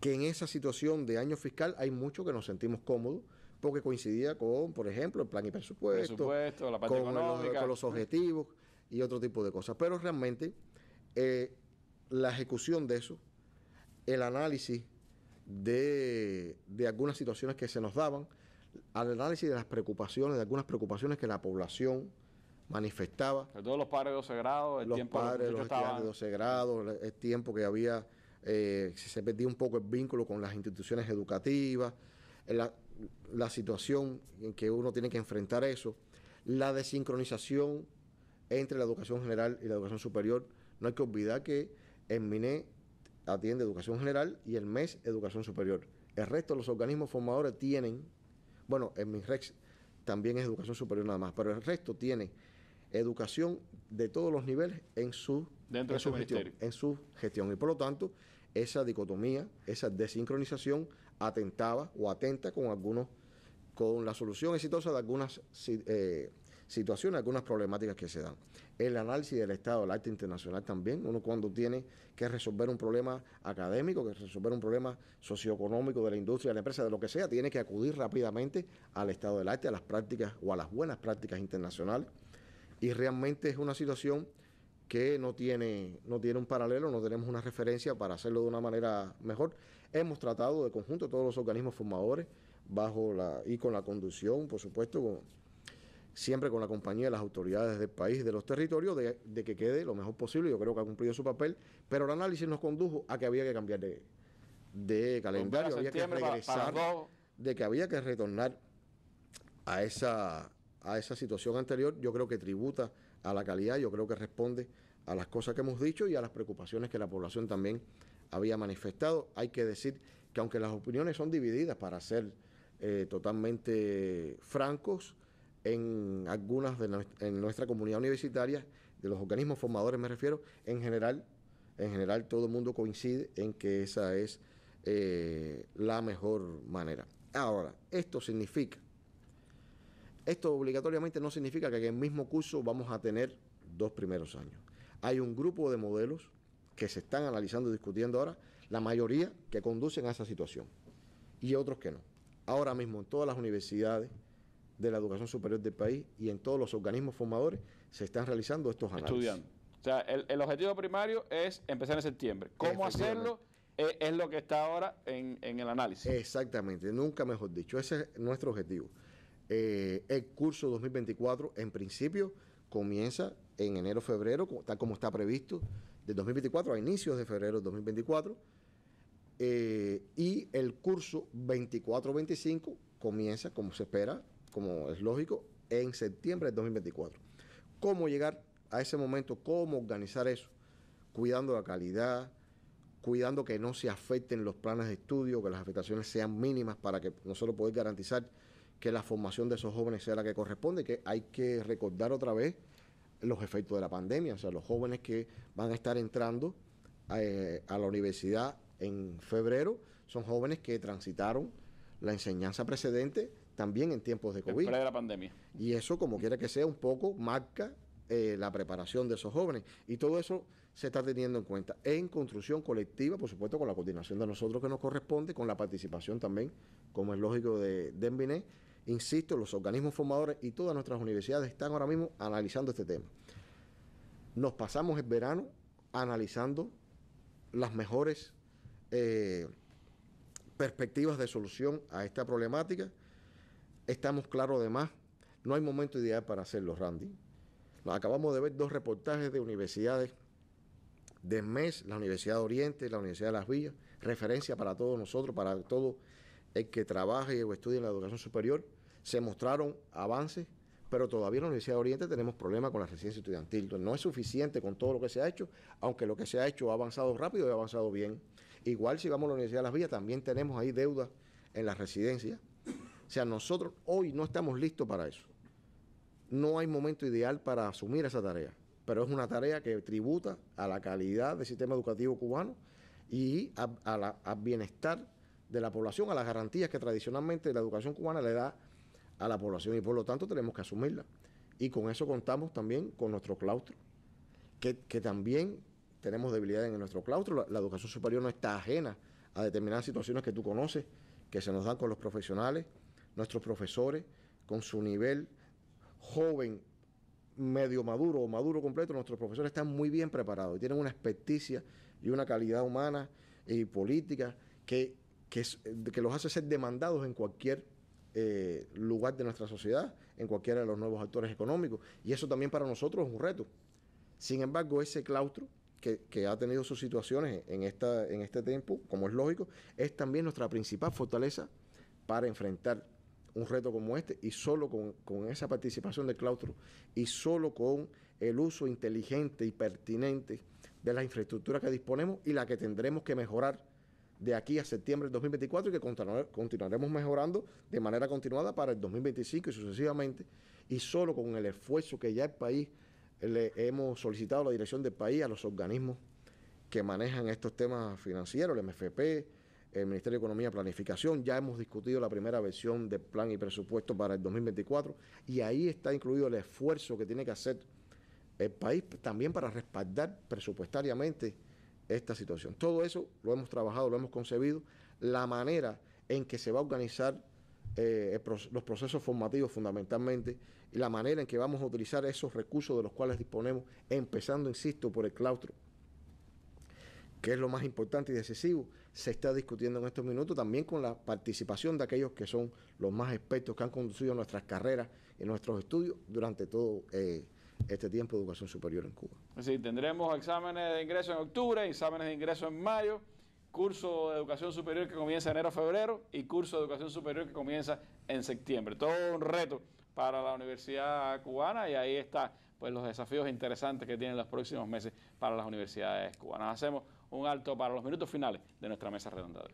que en esa situación de año fiscal hay mucho que nos sentimos cómodos porque coincidía con, por ejemplo, el plan y presupuesto, la parte con, económica. Los, objetivos y otro tipo de cosas. Pero realmente eh, la ejecución de eso, el análisis de, algunas situaciones que se nos daban, al análisis de las preocupaciones, de algunas preocupaciones que la población manifestaba. los padres de 12 grados, los padres, los, de 12 grados, el tiempo que había eh, se perdió un poco el vínculo con las instituciones educativas, la, situación en que uno tiene que enfrentar eso, la desincronización entre la educación general y la educación superior. No hay que olvidar que el MINE atiende educación general y el MES educación superior. El resto de los organismos formadores tienen, bueno, el MINREX también es educación superior nada más, pero el resto tiene educación de todos los niveles en su, gestión, en su gestión. Y por lo tanto, esa dicotomía, esa desincronización atentaba o atenta con algunos con la solución exitosa de algunas eh, situaciones, algunas problemáticas que se dan. El análisis del estado del arte internacional también, uno cuando tiene que resolver un problema académico, que resolver un problema socioeconómico de la industria, de la empresa, de lo que sea, tiene que acudir rápidamente al estado del arte, a las prácticas o a las buenas prácticas internacionales. Y realmente es una situación que no tiene, no tiene un paralelo, no tenemos una referencia para hacerlo de una manera mejor. Hemos tratado de conjunto todos los organismos formadores bajo la, y con la conducción, por supuesto, siempre con la compañía de las autoridades del país, de los territorios, de, que quede lo mejor posible. Yo creo que ha cumplido su papel, pero el análisis nos condujo a que había que cambiar de, de calendario, había que regresar, de que había que retornar a esa, a esa situación anterior. Yo creo que tributa a la calidad, yo creo que responde a las cosas que hemos dicho y a las preocupaciones que la población también había manifestado. Hay que decir que aunque las opiniones son divididas, para ser eh, totalmente francos, en algunas de en nuestra comunidad universitaria, de los organismos formadores me refiero, en general, en general todo el mundo coincide en que esa es eh, la mejor manera. Ahora, esto significa esto obligatoriamente no significa que en el mismo curso vamos a tener dos primeros años. Hay un grupo de modelos que se están analizando y discutiendo ahora, la mayoría que conducen a esa situación y otros que no. Ahora mismo en todas las universidades de la educación superior del país y en todos los organismos formadores se están realizando estos análisis. Estudiando. O sea, el, objetivo primario es empezar en septiembre. ¿Cómo hacerlo? Eh, es, lo que está ahora en el análisis. Exactamente, nunca mejor dicho. Ese es nuestro objetivo. Eh, el curso 2024, en principio, comienza en enero, febrero, tal como está previsto, de 2024, a inicios de febrero de 2024. Eh, y el curso 24-25 comienza, como se espera, como es lógico, en septiembre de 2024. ¿Cómo llegar a ese momento? ¿Cómo organizar eso? Cuidando la calidad, cuidando que no se afecten los planes de estudio, que las afectaciones sean mínimas para que nosotros podamos garantizar que la formación de esos jóvenes sea la que corresponde, que hay que recordar otra vez los efectos de la pandemia, o sea, los jóvenes que van a estar entrando eh, a la universidad en febrero son jóvenes que transitaron la enseñanza precedente también en tiempos de COVID. De la pandemia. Y eso, como quiera que sea, un poco marca eh, la preparación de esos jóvenes. Y todo eso se está teniendo en cuenta en construcción colectiva, por supuesto, con la coordinación de nosotros que nos corresponde, con la participación también, como es lógico, de Enviné... Insisto, los organismos formadores y todas nuestras universidades están ahora mismo analizando este tema. Nos pasamos el verano analizando las mejores eh, perspectivas de solución a esta problemática. Estamos claros además, no hay momento ideal para hacerlo, Randy. Acabamos de ver dos reportajes de universidades de MES, la Universidad de Oriente, la Universidad de Las Villas, referencia para todos nosotros, para todo el que trabaje o estudia en la educación superior, se mostraron avances, pero todavía en la Universidad de Oriente tenemos problemas con la residencia estudiantil. No es suficiente con todo lo que se ha hecho, aunque lo que se ha hecho ha avanzado rápido y ha avanzado bien. Igual si vamos a la Universidad de Las Villas, también tenemos ahí deudas en la residencia. O sea, nosotros hoy no estamos listos para eso. No hay momento ideal para asumir esa tarea, pero es una tarea que tributa a la calidad del sistema educativo cubano y al bienestar de la población, a las garantías que tradicionalmente la educación cubana le da a la población y por lo tanto tenemos que asumirla. Y con eso contamos también con nuestro claustro, que, también tenemos debilidad en nuestro claustro. La, educación superior no está ajena a determinadas situaciones que tú conoces, que se nos dan con los profesionales, nuestros profesores, con su nivel joven, medio maduro o maduro completo, nuestros profesores están muy bien preparados y tienen una experticia y una calidad humana y política que, que, que los hace ser demandados en cualquier eh, lugar de nuestra sociedad, en cualquiera de los nuevos actores económicos. Y eso también para nosotros es un reto. Sin embargo, ese claustro que, ha tenido sus situaciones en, esta, en este tiempo, como es lógico, es también nuestra principal fortaleza para enfrentar un reto como este y solo con, con esa participación del claustro y solo con el uso inteligente y pertinente de la infraestructura que disponemos y la que tendremos que mejorar de aquí a septiembre del 2024 y que continuaremos mejorando de manera continuada para el 2025 y sucesivamente. Y solo con el esfuerzo que ya el país le hemos solicitado a la dirección del país, a los organismos que manejan estos temas financieros, el MFP, el Ministerio de Economía y Planificación. Ya hemos discutido la primera versión del plan y presupuesto para el 2024 y ahí está incluido el esfuerzo que tiene que hacer el país también para respaldar presupuestariamente esta situación. Todo eso lo hemos trabajado, lo hemos concebido. La manera en que se va a organizar eh, los procesos formativos fundamentalmente y la manera en que vamos a utilizar esos recursos de los cuales disponemos, empezando, insisto, por el claustro, que es lo más importante y decisivo, se está discutiendo en estos minutos también con la participación de aquellos que son los más expertos, que han conducido nuestras carreras y nuestros estudios durante todo eh, este tiempo de educación superior en Cuba. Sí, tendremos exámenes de ingreso en octubre, exámenes de ingreso en mayo, curso de educación superior que comienza en enero-febrero y curso de educación superior que comienza en septiembre. Todo un reto para la Universidad Cubana y ahí está pues los desafíos interesantes que tienen los próximos meses para las universidades cubanas. Hacemos un alto para los minutos finales de nuestra mesa redonda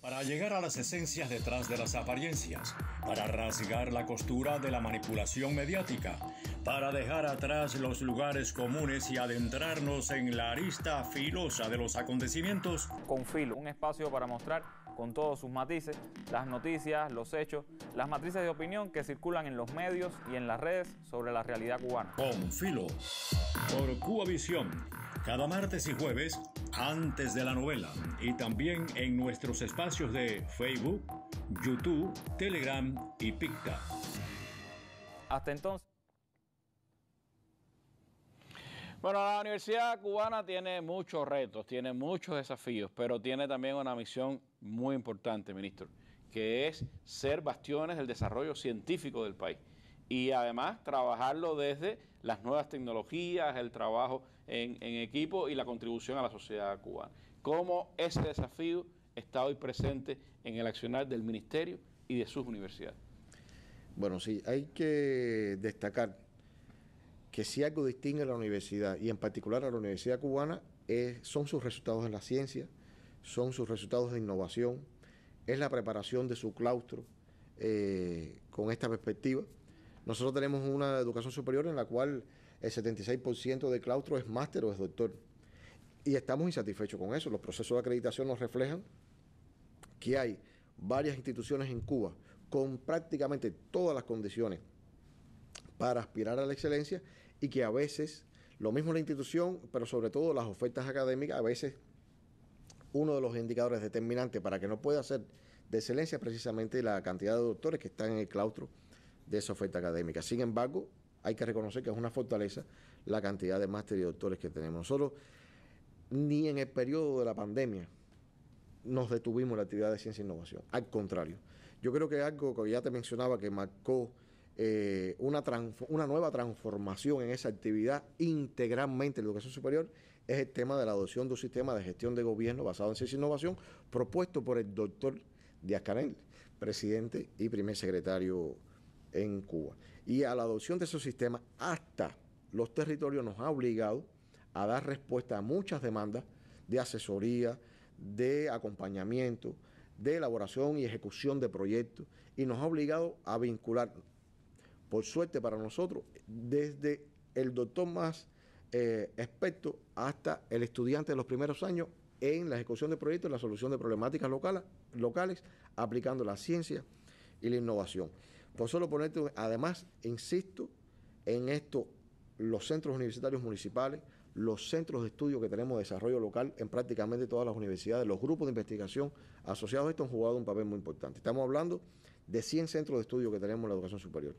para llegar a las esencias detrás de las apariencias, para rasgar la costura de la manipulación mediática, para dejar atrás los lugares comunes y adentrarnos en la arista filosa de los acontecimientos. Con Filo, un espacio para mostrar con todos sus matices las noticias, los hechos, las matrices de opinión que circulan en los medios y en las redes sobre la realidad cubana. Con Filo, por Cuba Visión cada martes y jueves antes de la novela y también en nuestros espacios de Facebook, YouTube, Telegram y Picta. Hasta entonces. Bueno, la Universidad Cubana tiene muchos retos, tiene muchos desafíos, pero tiene también una misión muy importante, ministro, que es ser bastiones del desarrollo científico del país y además trabajarlo desde las nuevas tecnologías, el trabajo en, equipo y la contribución a la sociedad cubana. Cómo ese desafío está hoy presente en el accionar del Ministerio y de sus universidades. Bueno, sí, hay que destacar que si algo distingue a la universidad, y en particular a la universidad cubana, son sus resultados en la ciencia, son sus resultados de innovación, es la preparación de su claustro eh, con esta perspectiva nosotros tenemos una educación superior en la cual el 76% de claustro es máster o es doctor. Y estamos insatisfechos con eso. Los procesos de acreditación nos reflejan que hay varias instituciones en Cuba con prácticamente todas las condiciones para aspirar a la excelencia y que a veces, lo mismo la institución, pero sobre todo las ofertas académicas, a veces uno de los indicadores determinantes para que no pueda ser de excelencia precisamente la cantidad de doctores que están en el claustro de esa oferta académica. Sin embargo, hay que reconocer que es una fortaleza la cantidad de másteres y doctores que tenemos. Nosotros, ni en el periodo de la pandemia, nos detuvimos la actividad de ciencia e innovación. Al contrario, yo creo que algo que ya te mencionaba que marcó eh, una, nueva transformación en esa actividad integralmente en educación superior es el tema de la adopción de un sistema de gestión de gobierno basado en ciencia e innovación propuesto por el doctor Díaz Canel, presidente y primer secretario en Cuba. Y a la adopción de esos sistemas hasta los territorios nos ha obligado a dar respuesta a muchas demandas de asesoría, de acompañamiento, de elaboración y ejecución de proyectos y nos ha obligado a vincular, por suerte para nosotros, desde el doctor más eh, experto hasta el estudiante de los primeros años en la ejecución de proyectos y la solución de problemáticas locales, locales aplicando la ciencia y la innovación. Por solo ponerte, además, insisto en esto, los centros universitarios municipales, los centros de estudio que tenemos de desarrollo local en prácticamente todas las universidades, los grupos de investigación asociados a esto han jugado un papel muy importante. Estamos hablando de 100 centros de estudio que tenemos en la educación superior,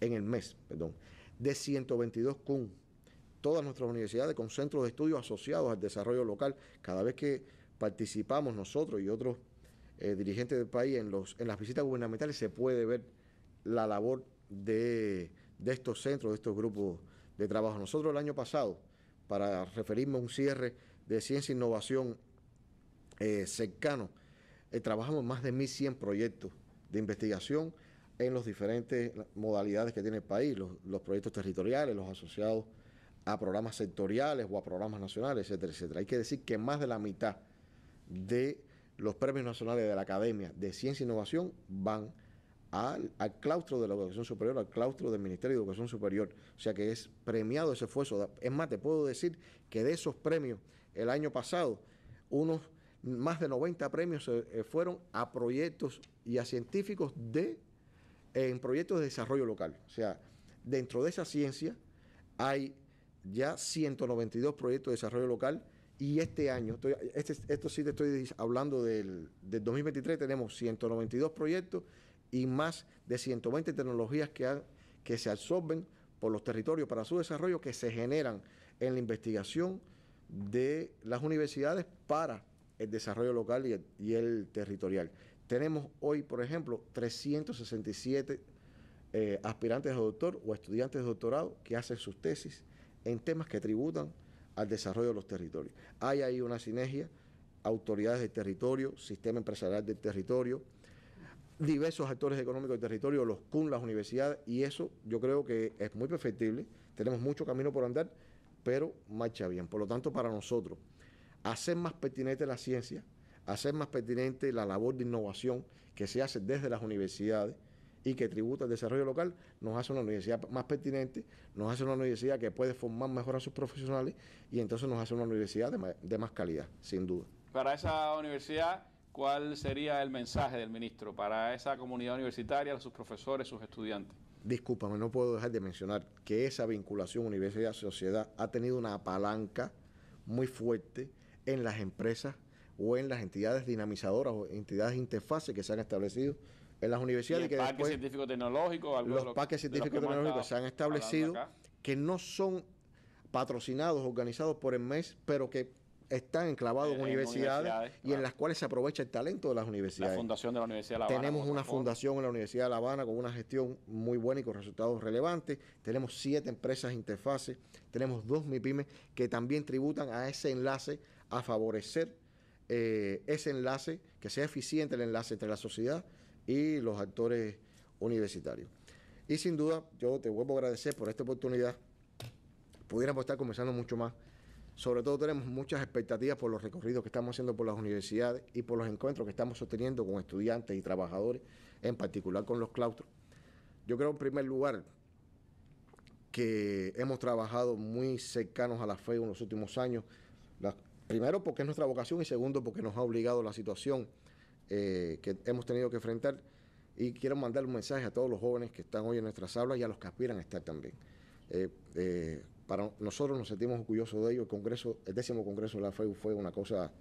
en el mes, perdón, de 122 con todas nuestras universidades con centros de estudio asociados al desarrollo local. Cada vez que participamos nosotros y otros eh, dirigentes del país en las visitas gubernamentales se puede ver la labor de, estos centros, de estos grupos de trabajo. Nosotros el año pasado, para referirme a un cierre de ciencia e innovación eh, cercano, eh, trabajamos más de 1.100 proyectos de investigación en las diferentes modalidades que tiene el país, los, proyectos territoriales, los asociados a programas sectoriales o a programas nacionales, etcétera, etcétera. Hay que decir que más de la mitad de los premios nacionales de la Academia de Ciencia e Innovación van a al, claustro de la educación superior, al claustro del Ministerio de Educación Superior. O sea que es premiado ese esfuerzo. Es más, te puedo decir que de esos premios, el año pasado, unos más de 90 premios eh, fueron a proyectos y a científicos de en proyectos de desarrollo local. O sea, dentro de esa ciencia hay ya 192 proyectos de desarrollo local y este año, este, esto sí te estoy hablando del, del 2023, tenemos 192 proyectos y más de 120 tecnologías que, se absorben por los territorios para su desarrollo que se generan en la investigación de las universidades para el desarrollo local y el, territorial. Tenemos hoy, por ejemplo, 367 eh, aspirantes de doctor o estudiantes de doctorado que hacen sus tesis en temas que tributan al desarrollo de los territorios. Hay ahí una sinergia, autoridades del territorio, sistema empresarial del territorio, diversos actores económicos del territorio, los CUN, las universidades, y eso yo creo que es muy perfectible. Tenemos mucho camino por andar, pero marcha bien. Por lo tanto, para nosotros, hacer más pertinente la ciencia, hacer más pertinente la labor de innovación que se hace desde las universidades y que tributa al desarrollo local, nos hace una universidad más pertinente, nos hace una universidad que puede formar mejor a sus profesionales y entonces nos hace una universidad de, de más calidad, sin duda. Para esa universidad ¿Cuál sería el mensaje del ministro para esa comunidad universitaria, sus profesores, sus estudiantes? Discúlpame, no puedo dejar de mencionar que esa vinculación universidad-sociedad ha tenido una palanca muy fuerte en las empresas o en las entidades dinamizadoras o entidades interfaces que se han establecido en las universidades. Y que parque científico tecnológico, los parques científicos tecnológicos se han establecido que no son patrocinados, organizados por el MES, pero que están enclavados en, eh, universidades, y en las cuales se aprovecha el talento de las universidades. La fundación de la Universidad de La Habana. Tenemos una fundación en la Universidad de La Habana con una gestión muy buena y con resultados relevantes. Tenemos siete empresas interfaces, tenemos dos MIPIMES que también tributan a ese enlace, a favorecer eh, ese enlace, que sea eficiente el enlace entre la sociedad y los actores universitarios. Y sin duda, yo te vuelvo a agradecer por esta oportunidad. Pudiéramos estar conversando mucho más sobre todo tenemos muchas expectativas por los recorridos que estamos haciendo por las universidades y por los encuentros que estamos sosteniendo con estudiantes y trabajadores, en particular con los claustros. Yo creo en primer lugar que hemos trabajado muy cercanos a la fe en los últimos años. primero porque es nuestra vocación y segundo porque nos ha obligado la situación eh, que hemos tenido que enfrentar. Y quiero mandar un mensaje a todos los jóvenes que están hoy en nuestras aulas y a los que aspiran a estar también. Eh, eh, para nosotros nos sentimos orgullosos de ello. El Congreso, el décimo Congreso de la FEU fue una cosa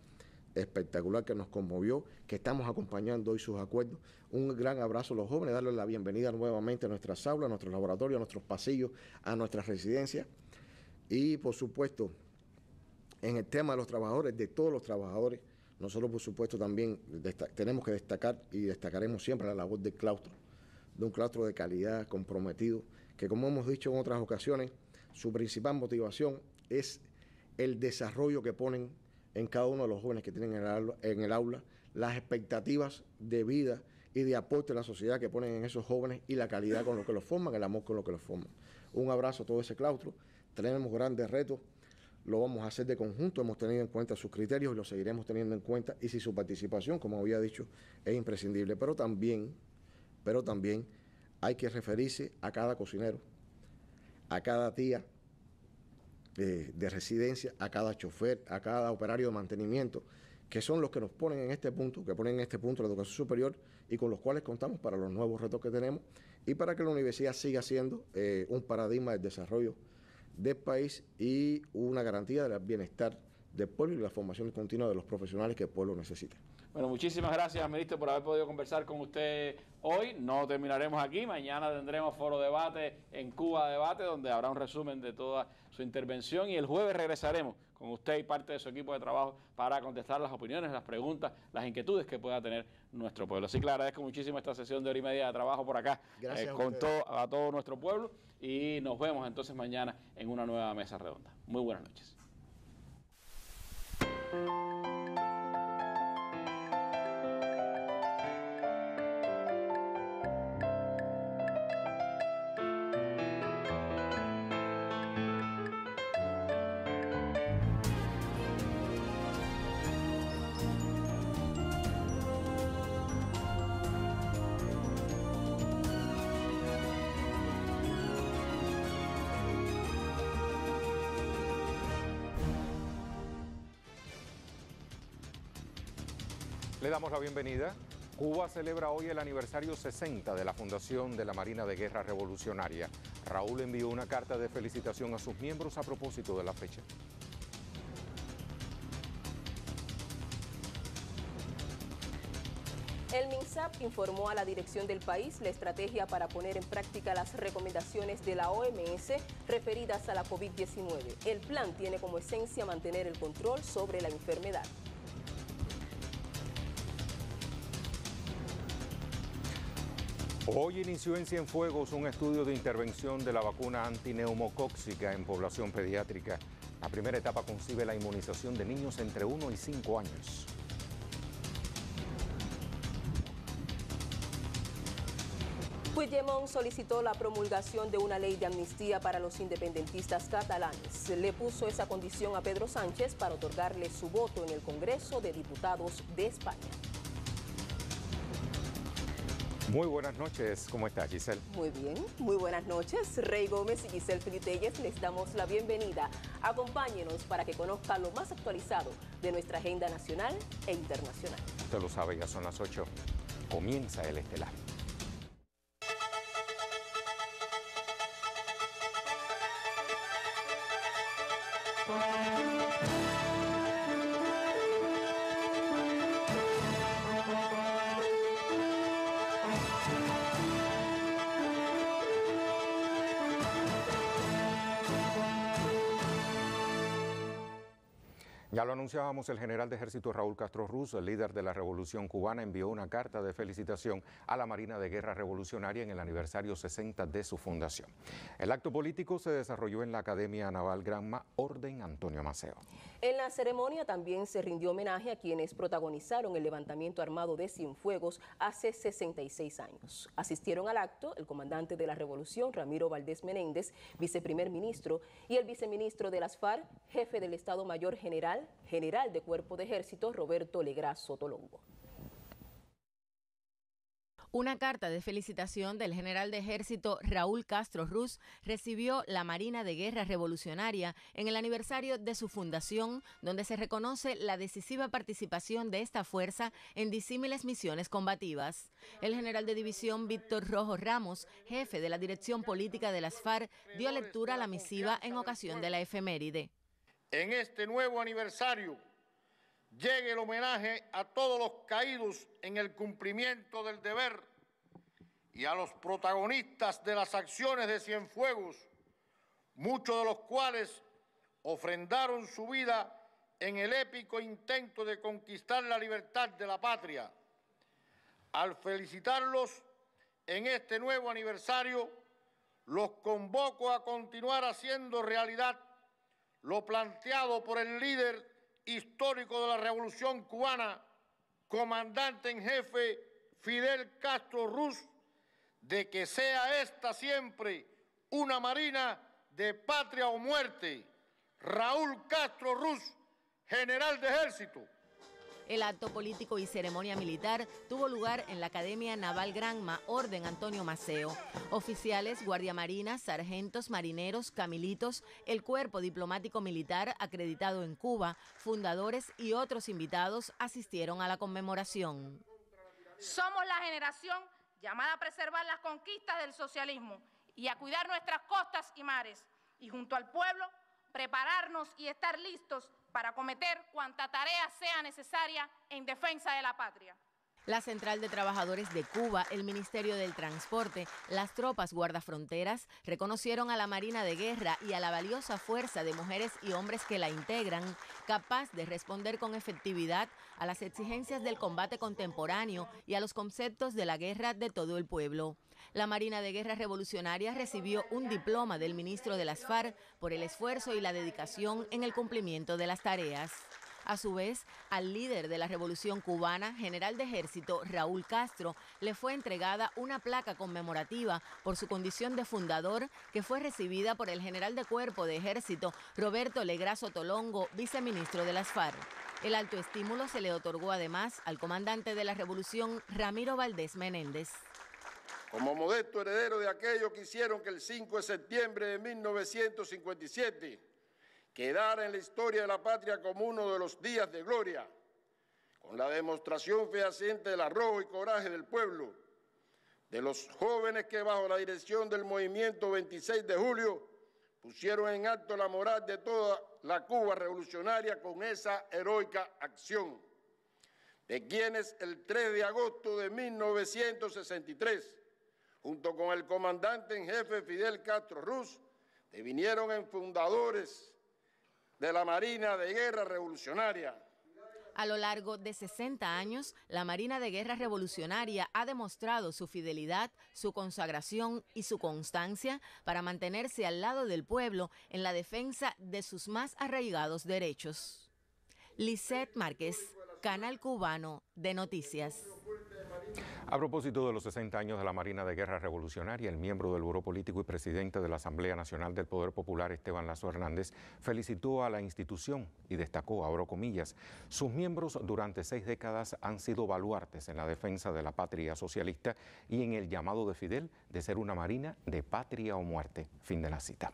espectacular que nos conmovió, que estamos acompañando hoy sus acuerdos. Un gran abrazo a los jóvenes, darles la bienvenida nuevamente a nuestras aulas, a nuestros laboratorios, a nuestros pasillos, a nuestras residencias. Y por supuesto, en el tema de los trabajadores, de todos los trabajadores, nosotros por supuesto también tenemos que destacar y destacaremos siempre la labor del claustro, de un claustro de calidad, comprometido, que como hemos dicho en otras ocasiones, su principal motivación es el desarrollo que ponen en cada uno de los jóvenes que tienen en el, aula, las expectativas de vida y de aporte a la sociedad que ponen en esos jóvenes y la calidad con lo que los forman, el amor con lo que los forman. Un abrazo a todo ese claustro. Tenemos grandes retos, lo vamos a hacer de conjunto, hemos tenido en cuenta sus criterios y lo seguiremos teniendo en cuenta y si su participación, como había dicho, es imprescindible, pero también, pero también hay que referirse a cada cocinero, a cada tía de, residencia, a cada chofer, a cada operario de mantenimiento, que son los que nos ponen en este punto, que ponen en este punto la educación superior y con los cuales contamos para los nuevos retos que tenemos y para que la universidad siga siendo eh, un paradigma del desarrollo del país y una garantía del bienestar del pueblo y la formación continua de los profesionales que el pueblo necesita. Bueno, muchísimas gracias, ministro, por haber podido conversar con usted hoy. No terminaremos aquí. Mañana tendremos foro debate en Cuba Debate, donde habrá un resumen de toda su intervención. Y el jueves regresaremos con usted y parte de su equipo de trabajo para contestar las opiniones, las preguntas, las inquietudes que pueda tener nuestro pueblo. Así que le agradezco muchísimo esta sesión de hora y media de trabajo por acá eh, con todo, a todo nuestro pueblo. Y nos vemos entonces mañana en una nueva mesa redonda. Muy buenas noches. Le damos la bienvenida. Cuba celebra hoy el aniversario 60 de la fundación de la Marina de Guerra Revolucionaria. Raúl envió una carta de felicitación a sus miembros a propósito de la fecha. El MINSAP informó a la dirección del país la estrategia para poner en práctica las recomendaciones de la OMS referidas a la COVID-19. El plan tiene como esencia mantener el control sobre la enfermedad. Hoy inició en Cienfuegos un estudio de intervención de la vacuna antineumocóxica en población pediátrica. La primera etapa concibe la inmunización de niños entre 1 y 5 años. Puigdemont solicitó la promulgación de una ley de amnistía para los independentistas catalanes. Le puso esa condición a Pedro Sánchez para otorgarle su voto en el Congreso de Diputados de España. Muy buenas noches, ¿cómo estás Giselle? Muy bien, muy buenas noches. Rey Gómez y Giselle Fritelles les damos la bienvenida. Acompáñenos para que conozcan lo más actualizado de nuestra agenda nacional e internacional. Usted lo sabe, ya son las 8. Comienza el estelar. Ya lo anunciábamos, el general de ejército Raúl Castro Ruz, el líder de la Revolución Cubana, envió una carta de felicitación a la Marina de Guerra Revolucionaria en el aniversario 60 de su fundación. El acto político se desarrolló en la Academia Naval Granma Orden Antonio Maceo. En la ceremonia también se rindió homenaje a quienes protagonizaron el levantamiento armado de Cienfuegos hace 66 años. Asistieron al acto el comandante de la Revolución, Ramiro Valdés Menéndez, viceprimer ministro, y el viceministro de las FARC, jefe del Estado Mayor General General de Cuerpo de Ejército Roberto Legras Sotolongo. Una carta de felicitación del general de ejército Raúl Castro Ruz recibió la Marina de Guerra Revolucionaria en el aniversario de su fundación, donde se reconoce la decisiva participación de esta fuerza en disímiles misiones combativas. El general de división Víctor Rojo Ramos, jefe de la Dirección Política de las FARC, dio lectura a la misiva en ocasión de la efeméride en este nuevo aniversario llegue el homenaje a todos los caídos en el cumplimiento del deber y a los protagonistas de las acciones de Cienfuegos, muchos de los cuales ofrendaron su vida en el épico intento de conquistar la libertad de la patria. Al felicitarlos en este nuevo aniversario, los convoco a continuar haciendo realidad lo planteado por el líder histórico de la Revolución cubana, comandante en jefe Fidel Castro Ruz, de que sea esta siempre una marina de patria o muerte. Raúl Castro Ruz, general de ejército. El acto político y ceremonia militar tuvo lugar en la Academia Naval Granma, Orden Antonio Maceo. Oficiales, guardia marina, sargentos, marineros, camilitos, el cuerpo diplomático militar acreditado en Cuba, fundadores y otros invitados asistieron a la conmemoración. Somos la generación llamada a preservar las conquistas del socialismo y a cuidar nuestras costas y mares, y junto al pueblo prepararnos y estar listos para cometer cuanta tarea sea necesaria en defensa de la patria. La Central de Trabajadores de Cuba, el Ministerio del Transporte, las tropas guardafronteras reconocieron a la Marina de Guerra y a la valiosa fuerza de mujeres y hombres que la integran, capaz de responder con efectividad a las exigencias del combate contemporáneo y a los conceptos de la guerra de todo el pueblo. La Marina de Guerra Revolucionaria recibió un diploma del ministro de las FARC por el esfuerzo y la dedicación en el cumplimiento de las tareas. A su vez, al líder de la Revolución Cubana, general de ejército Raúl Castro, le fue entregada una placa conmemorativa por su condición de fundador que fue recibida por el general de cuerpo de ejército Roberto Legraso Tolongo, viceministro de las FARC. El alto estímulo se le otorgó además al comandante de la Revolución Ramiro Valdés Menéndez. Como modesto heredero de aquellos que hicieron que el 5 de septiembre de 1957 quedara en la historia de la patria como uno de los días de gloria, con la demostración fehaciente del arrojo y coraje del pueblo, de los jóvenes que bajo la dirección del movimiento 26 de julio pusieron en acto la moral de toda la Cuba revolucionaria con esa heroica acción, de quienes el 3 de agosto de 1963 junto con el comandante en jefe Fidel Castro Ruz, vinieron en fundadores de la Marina de Guerra Revolucionaria. A lo largo de 60 años, la Marina de Guerra Revolucionaria ha demostrado su fidelidad, su consagración y su constancia para mantenerse al lado del pueblo en la defensa de sus más arraigados derechos. Lisette Márquez, Canal Cubano de Noticias. A propósito de los 60 años de la Marina de Guerra Revolucionaria, el miembro del Buró Político y presidente de la Asamblea Nacional del Poder Popular, Esteban Lazo Hernández, felicitó a la institución y destacó, abro comillas, sus miembros durante seis décadas han sido baluartes en la defensa de la patria socialista y en el llamado de Fidel de ser una Marina de patria o muerte. Fin de la cita.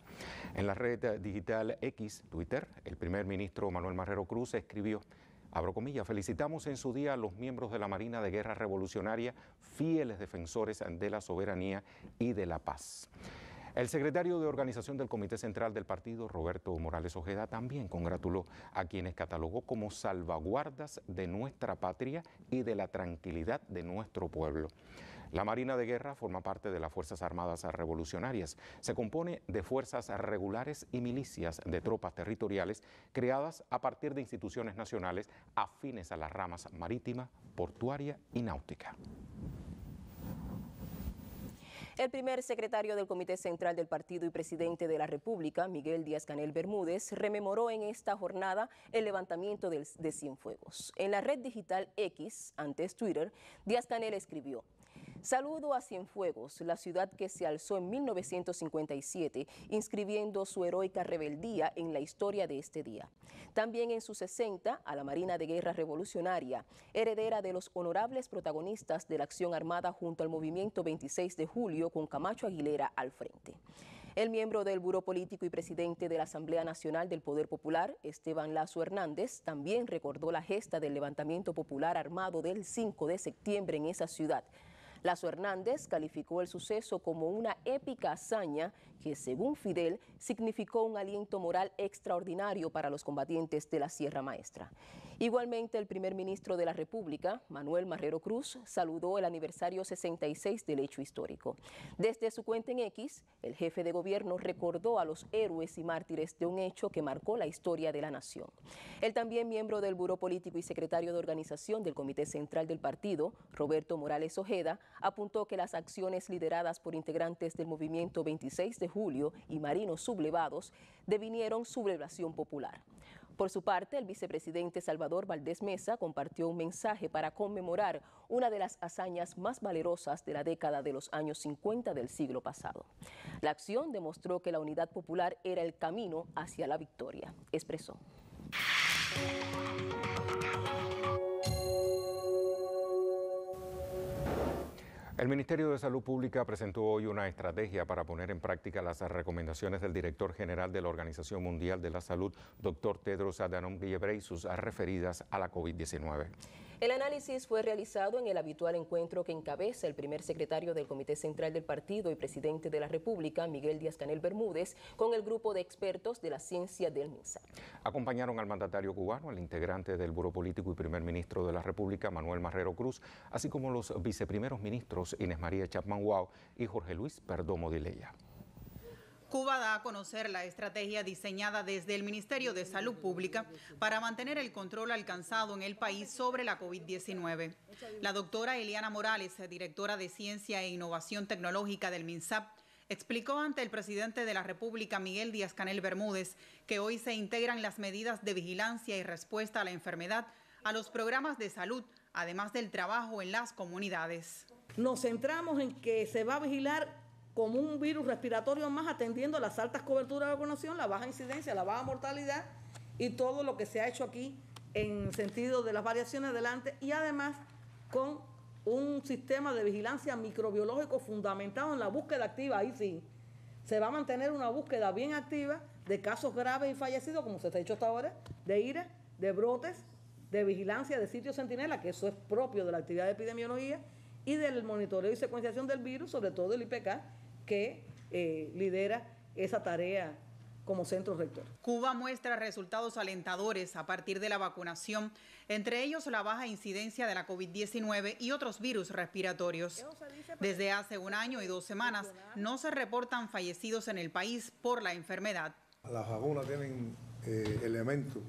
En la red digital X, Twitter, el primer ministro Manuel Marrero Cruz escribió, Abro comillas, felicitamos en su día a los miembros de la Marina de Guerra Revolucionaria, fieles defensores de la soberanía y de la paz. El secretario de organización del Comité Central del Partido, Roberto Morales Ojeda, también congratuló a quienes catalogó como salvaguardas de nuestra patria y de la tranquilidad de nuestro pueblo. La Marina de Guerra forma parte de las Fuerzas Armadas Revolucionarias. Se compone de fuerzas regulares y milicias de tropas territoriales creadas a partir de instituciones nacionales afines a las ramas marítima, portuaria y náutica. El primer secretario del Comité Central del Partido y presidente de la República, Miguel Díaz Canel Bermúdez, rememoró en esta jornada el levantamiento de Cienfuegos. En la red digital X, antes Twitter, Díaz Canel escribió, Saludo a Cienfuegos, la ciudad que se alzó en 1957, inscribiendo su heroica rebeldía en la historia de este día. También en su 60, a la Marina de Guerra Revolucionaria, heredera de los honorables protagonistas de la acción armada junto al movimiento 26 de julio con Camacho Aguilera al frente. El miembro del Buró Político y presidente de la Asamblea Nacional del Poder Popular, Esteban Lazo Hernández, también recordó la gesta del levantamiento popular armado del 5 de septiembre en esa ciudad Lazo Hernández calificó el suceso como una épica hazaña que según Fidel significó un aliento moral extraordinario para los combatientes de la Sierra Maestra. Igualmente, el primer ministro de la República, Manuel Marrero Cruz, saludó el aniversario 66 del hecho histórico. Desde su cuenta en X, el jefe de gobierno recordó a los héroes y mártires de un hecho que marcó la historia de la nación. El también miembro del Buró Político y secretario de organización del Comité Central del Partido, Roberto Morales Ojeda, apuntó que las acciones lideradas por integrantes del movimiento 26 de Julio y marinos sublevados devinieron sublevación popular. Por su parte, el vicepresidente Salvador Valdés Mesa compartió un mensaje para conmemorar una de las hazañas más valerosas de la década de los años 50 del siglo pasado. La acción demostró que la unidad popular era el camino hacia la victoria, expresó. El Ministerio de Salud Pública presentó hoy una estrategia para poner en práctica las recomendaciones del director general de la Organización Mundial de la Salud, doctor Tedros Adhanom Ghebreyesus, referidas a la COVID-19. El análisis fue realizado en el habitual encuentro que encabeza el primer secretario del Comité Central del Partido y presidente de la República, Miguel Díaz-Canel Bermúdez, con el grupo de expertos de la ciencia del MINSA. Acompañaron al mandatario cubano, al integrante del buro Político y primer ministro de la República, Manuel Marrero Cruz, así como los viceprimeros ministros Inés María Chapman Guau y Jorge Luis Perdomo Dileya. Cuba da a conocer la estrategia diseñada desde el Ministerio de Salud Pública para mantener el control alcanzado en el país sobre la COVID-19. La doctora Eliana Morales, directora de Ciencia e Innovación Tecnológica del MINSAP, explicó ante el presidente de la República, Miguel Díaz-Canel Bermúdez, que hoy se integran las medidas de vigilancia y respuesta a la enfermedad a los programas de salud, además del trabajo en las comunidades. Nos centramos en que se va a vigilar como un virus respiratorio más, atendiendo las altas coberturas de vacunación, la baja incidencia, la baja mortalidad y todo lo que se ha hecho aquí en sentido de las variaciones delante y además con un sistema de vigilancia microbiológico fundamentado en la búsqueda activa. Ahí sí, se va a mantener una búsqueda bien activa de casos graves y fallecidos, como se está hecho hasta ahora, de ira, de brotes, de vigilancia de sitios sentinela, que eso es propio de la actividad de epidemiología, y del monitoreo y secuenciación del virus, sobre todo el IPK, que eh, lidera esa tarea como centro rector. Cuba muestra resultados alentadores a partir de la vacunación, entre ellos la baja incidencia de la COVID-19 y otros virus respiratorios. Desde hace un año y dos semanas no se reportan fallecidos en el país por la enfermedad. Las vacunas tienen eh, elementos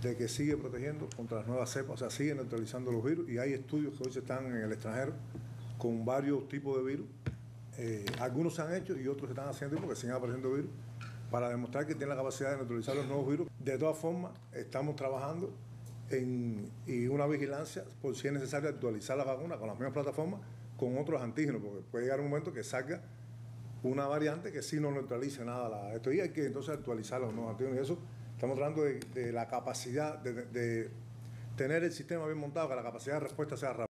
de que sigue protegiendo contra las nuevas cepas, o sea, sigue neutralizando los virus y hay estudios que hoy están en el extranjero con varios tipos de virus eh, algunos se han hecho y otros se están haciendo porque siguen apareciendo virus para demostrar que tiene la capacidad de neutralizar los nuevos virus. De todas formas, estamos trabajando en una vigilancia por si es necesario actualizar la vacuna con las mismas plataformas con otros antígenos, porque puede llegar un momento que salga una variante que sí no neutralice nada la, esto y hay que entonces actualizar los nuevos antígenos. Y eso estamos hablando de, la capacidad de, de, tener el sistema bien montado, que la capacidad de respuesta sea rápida.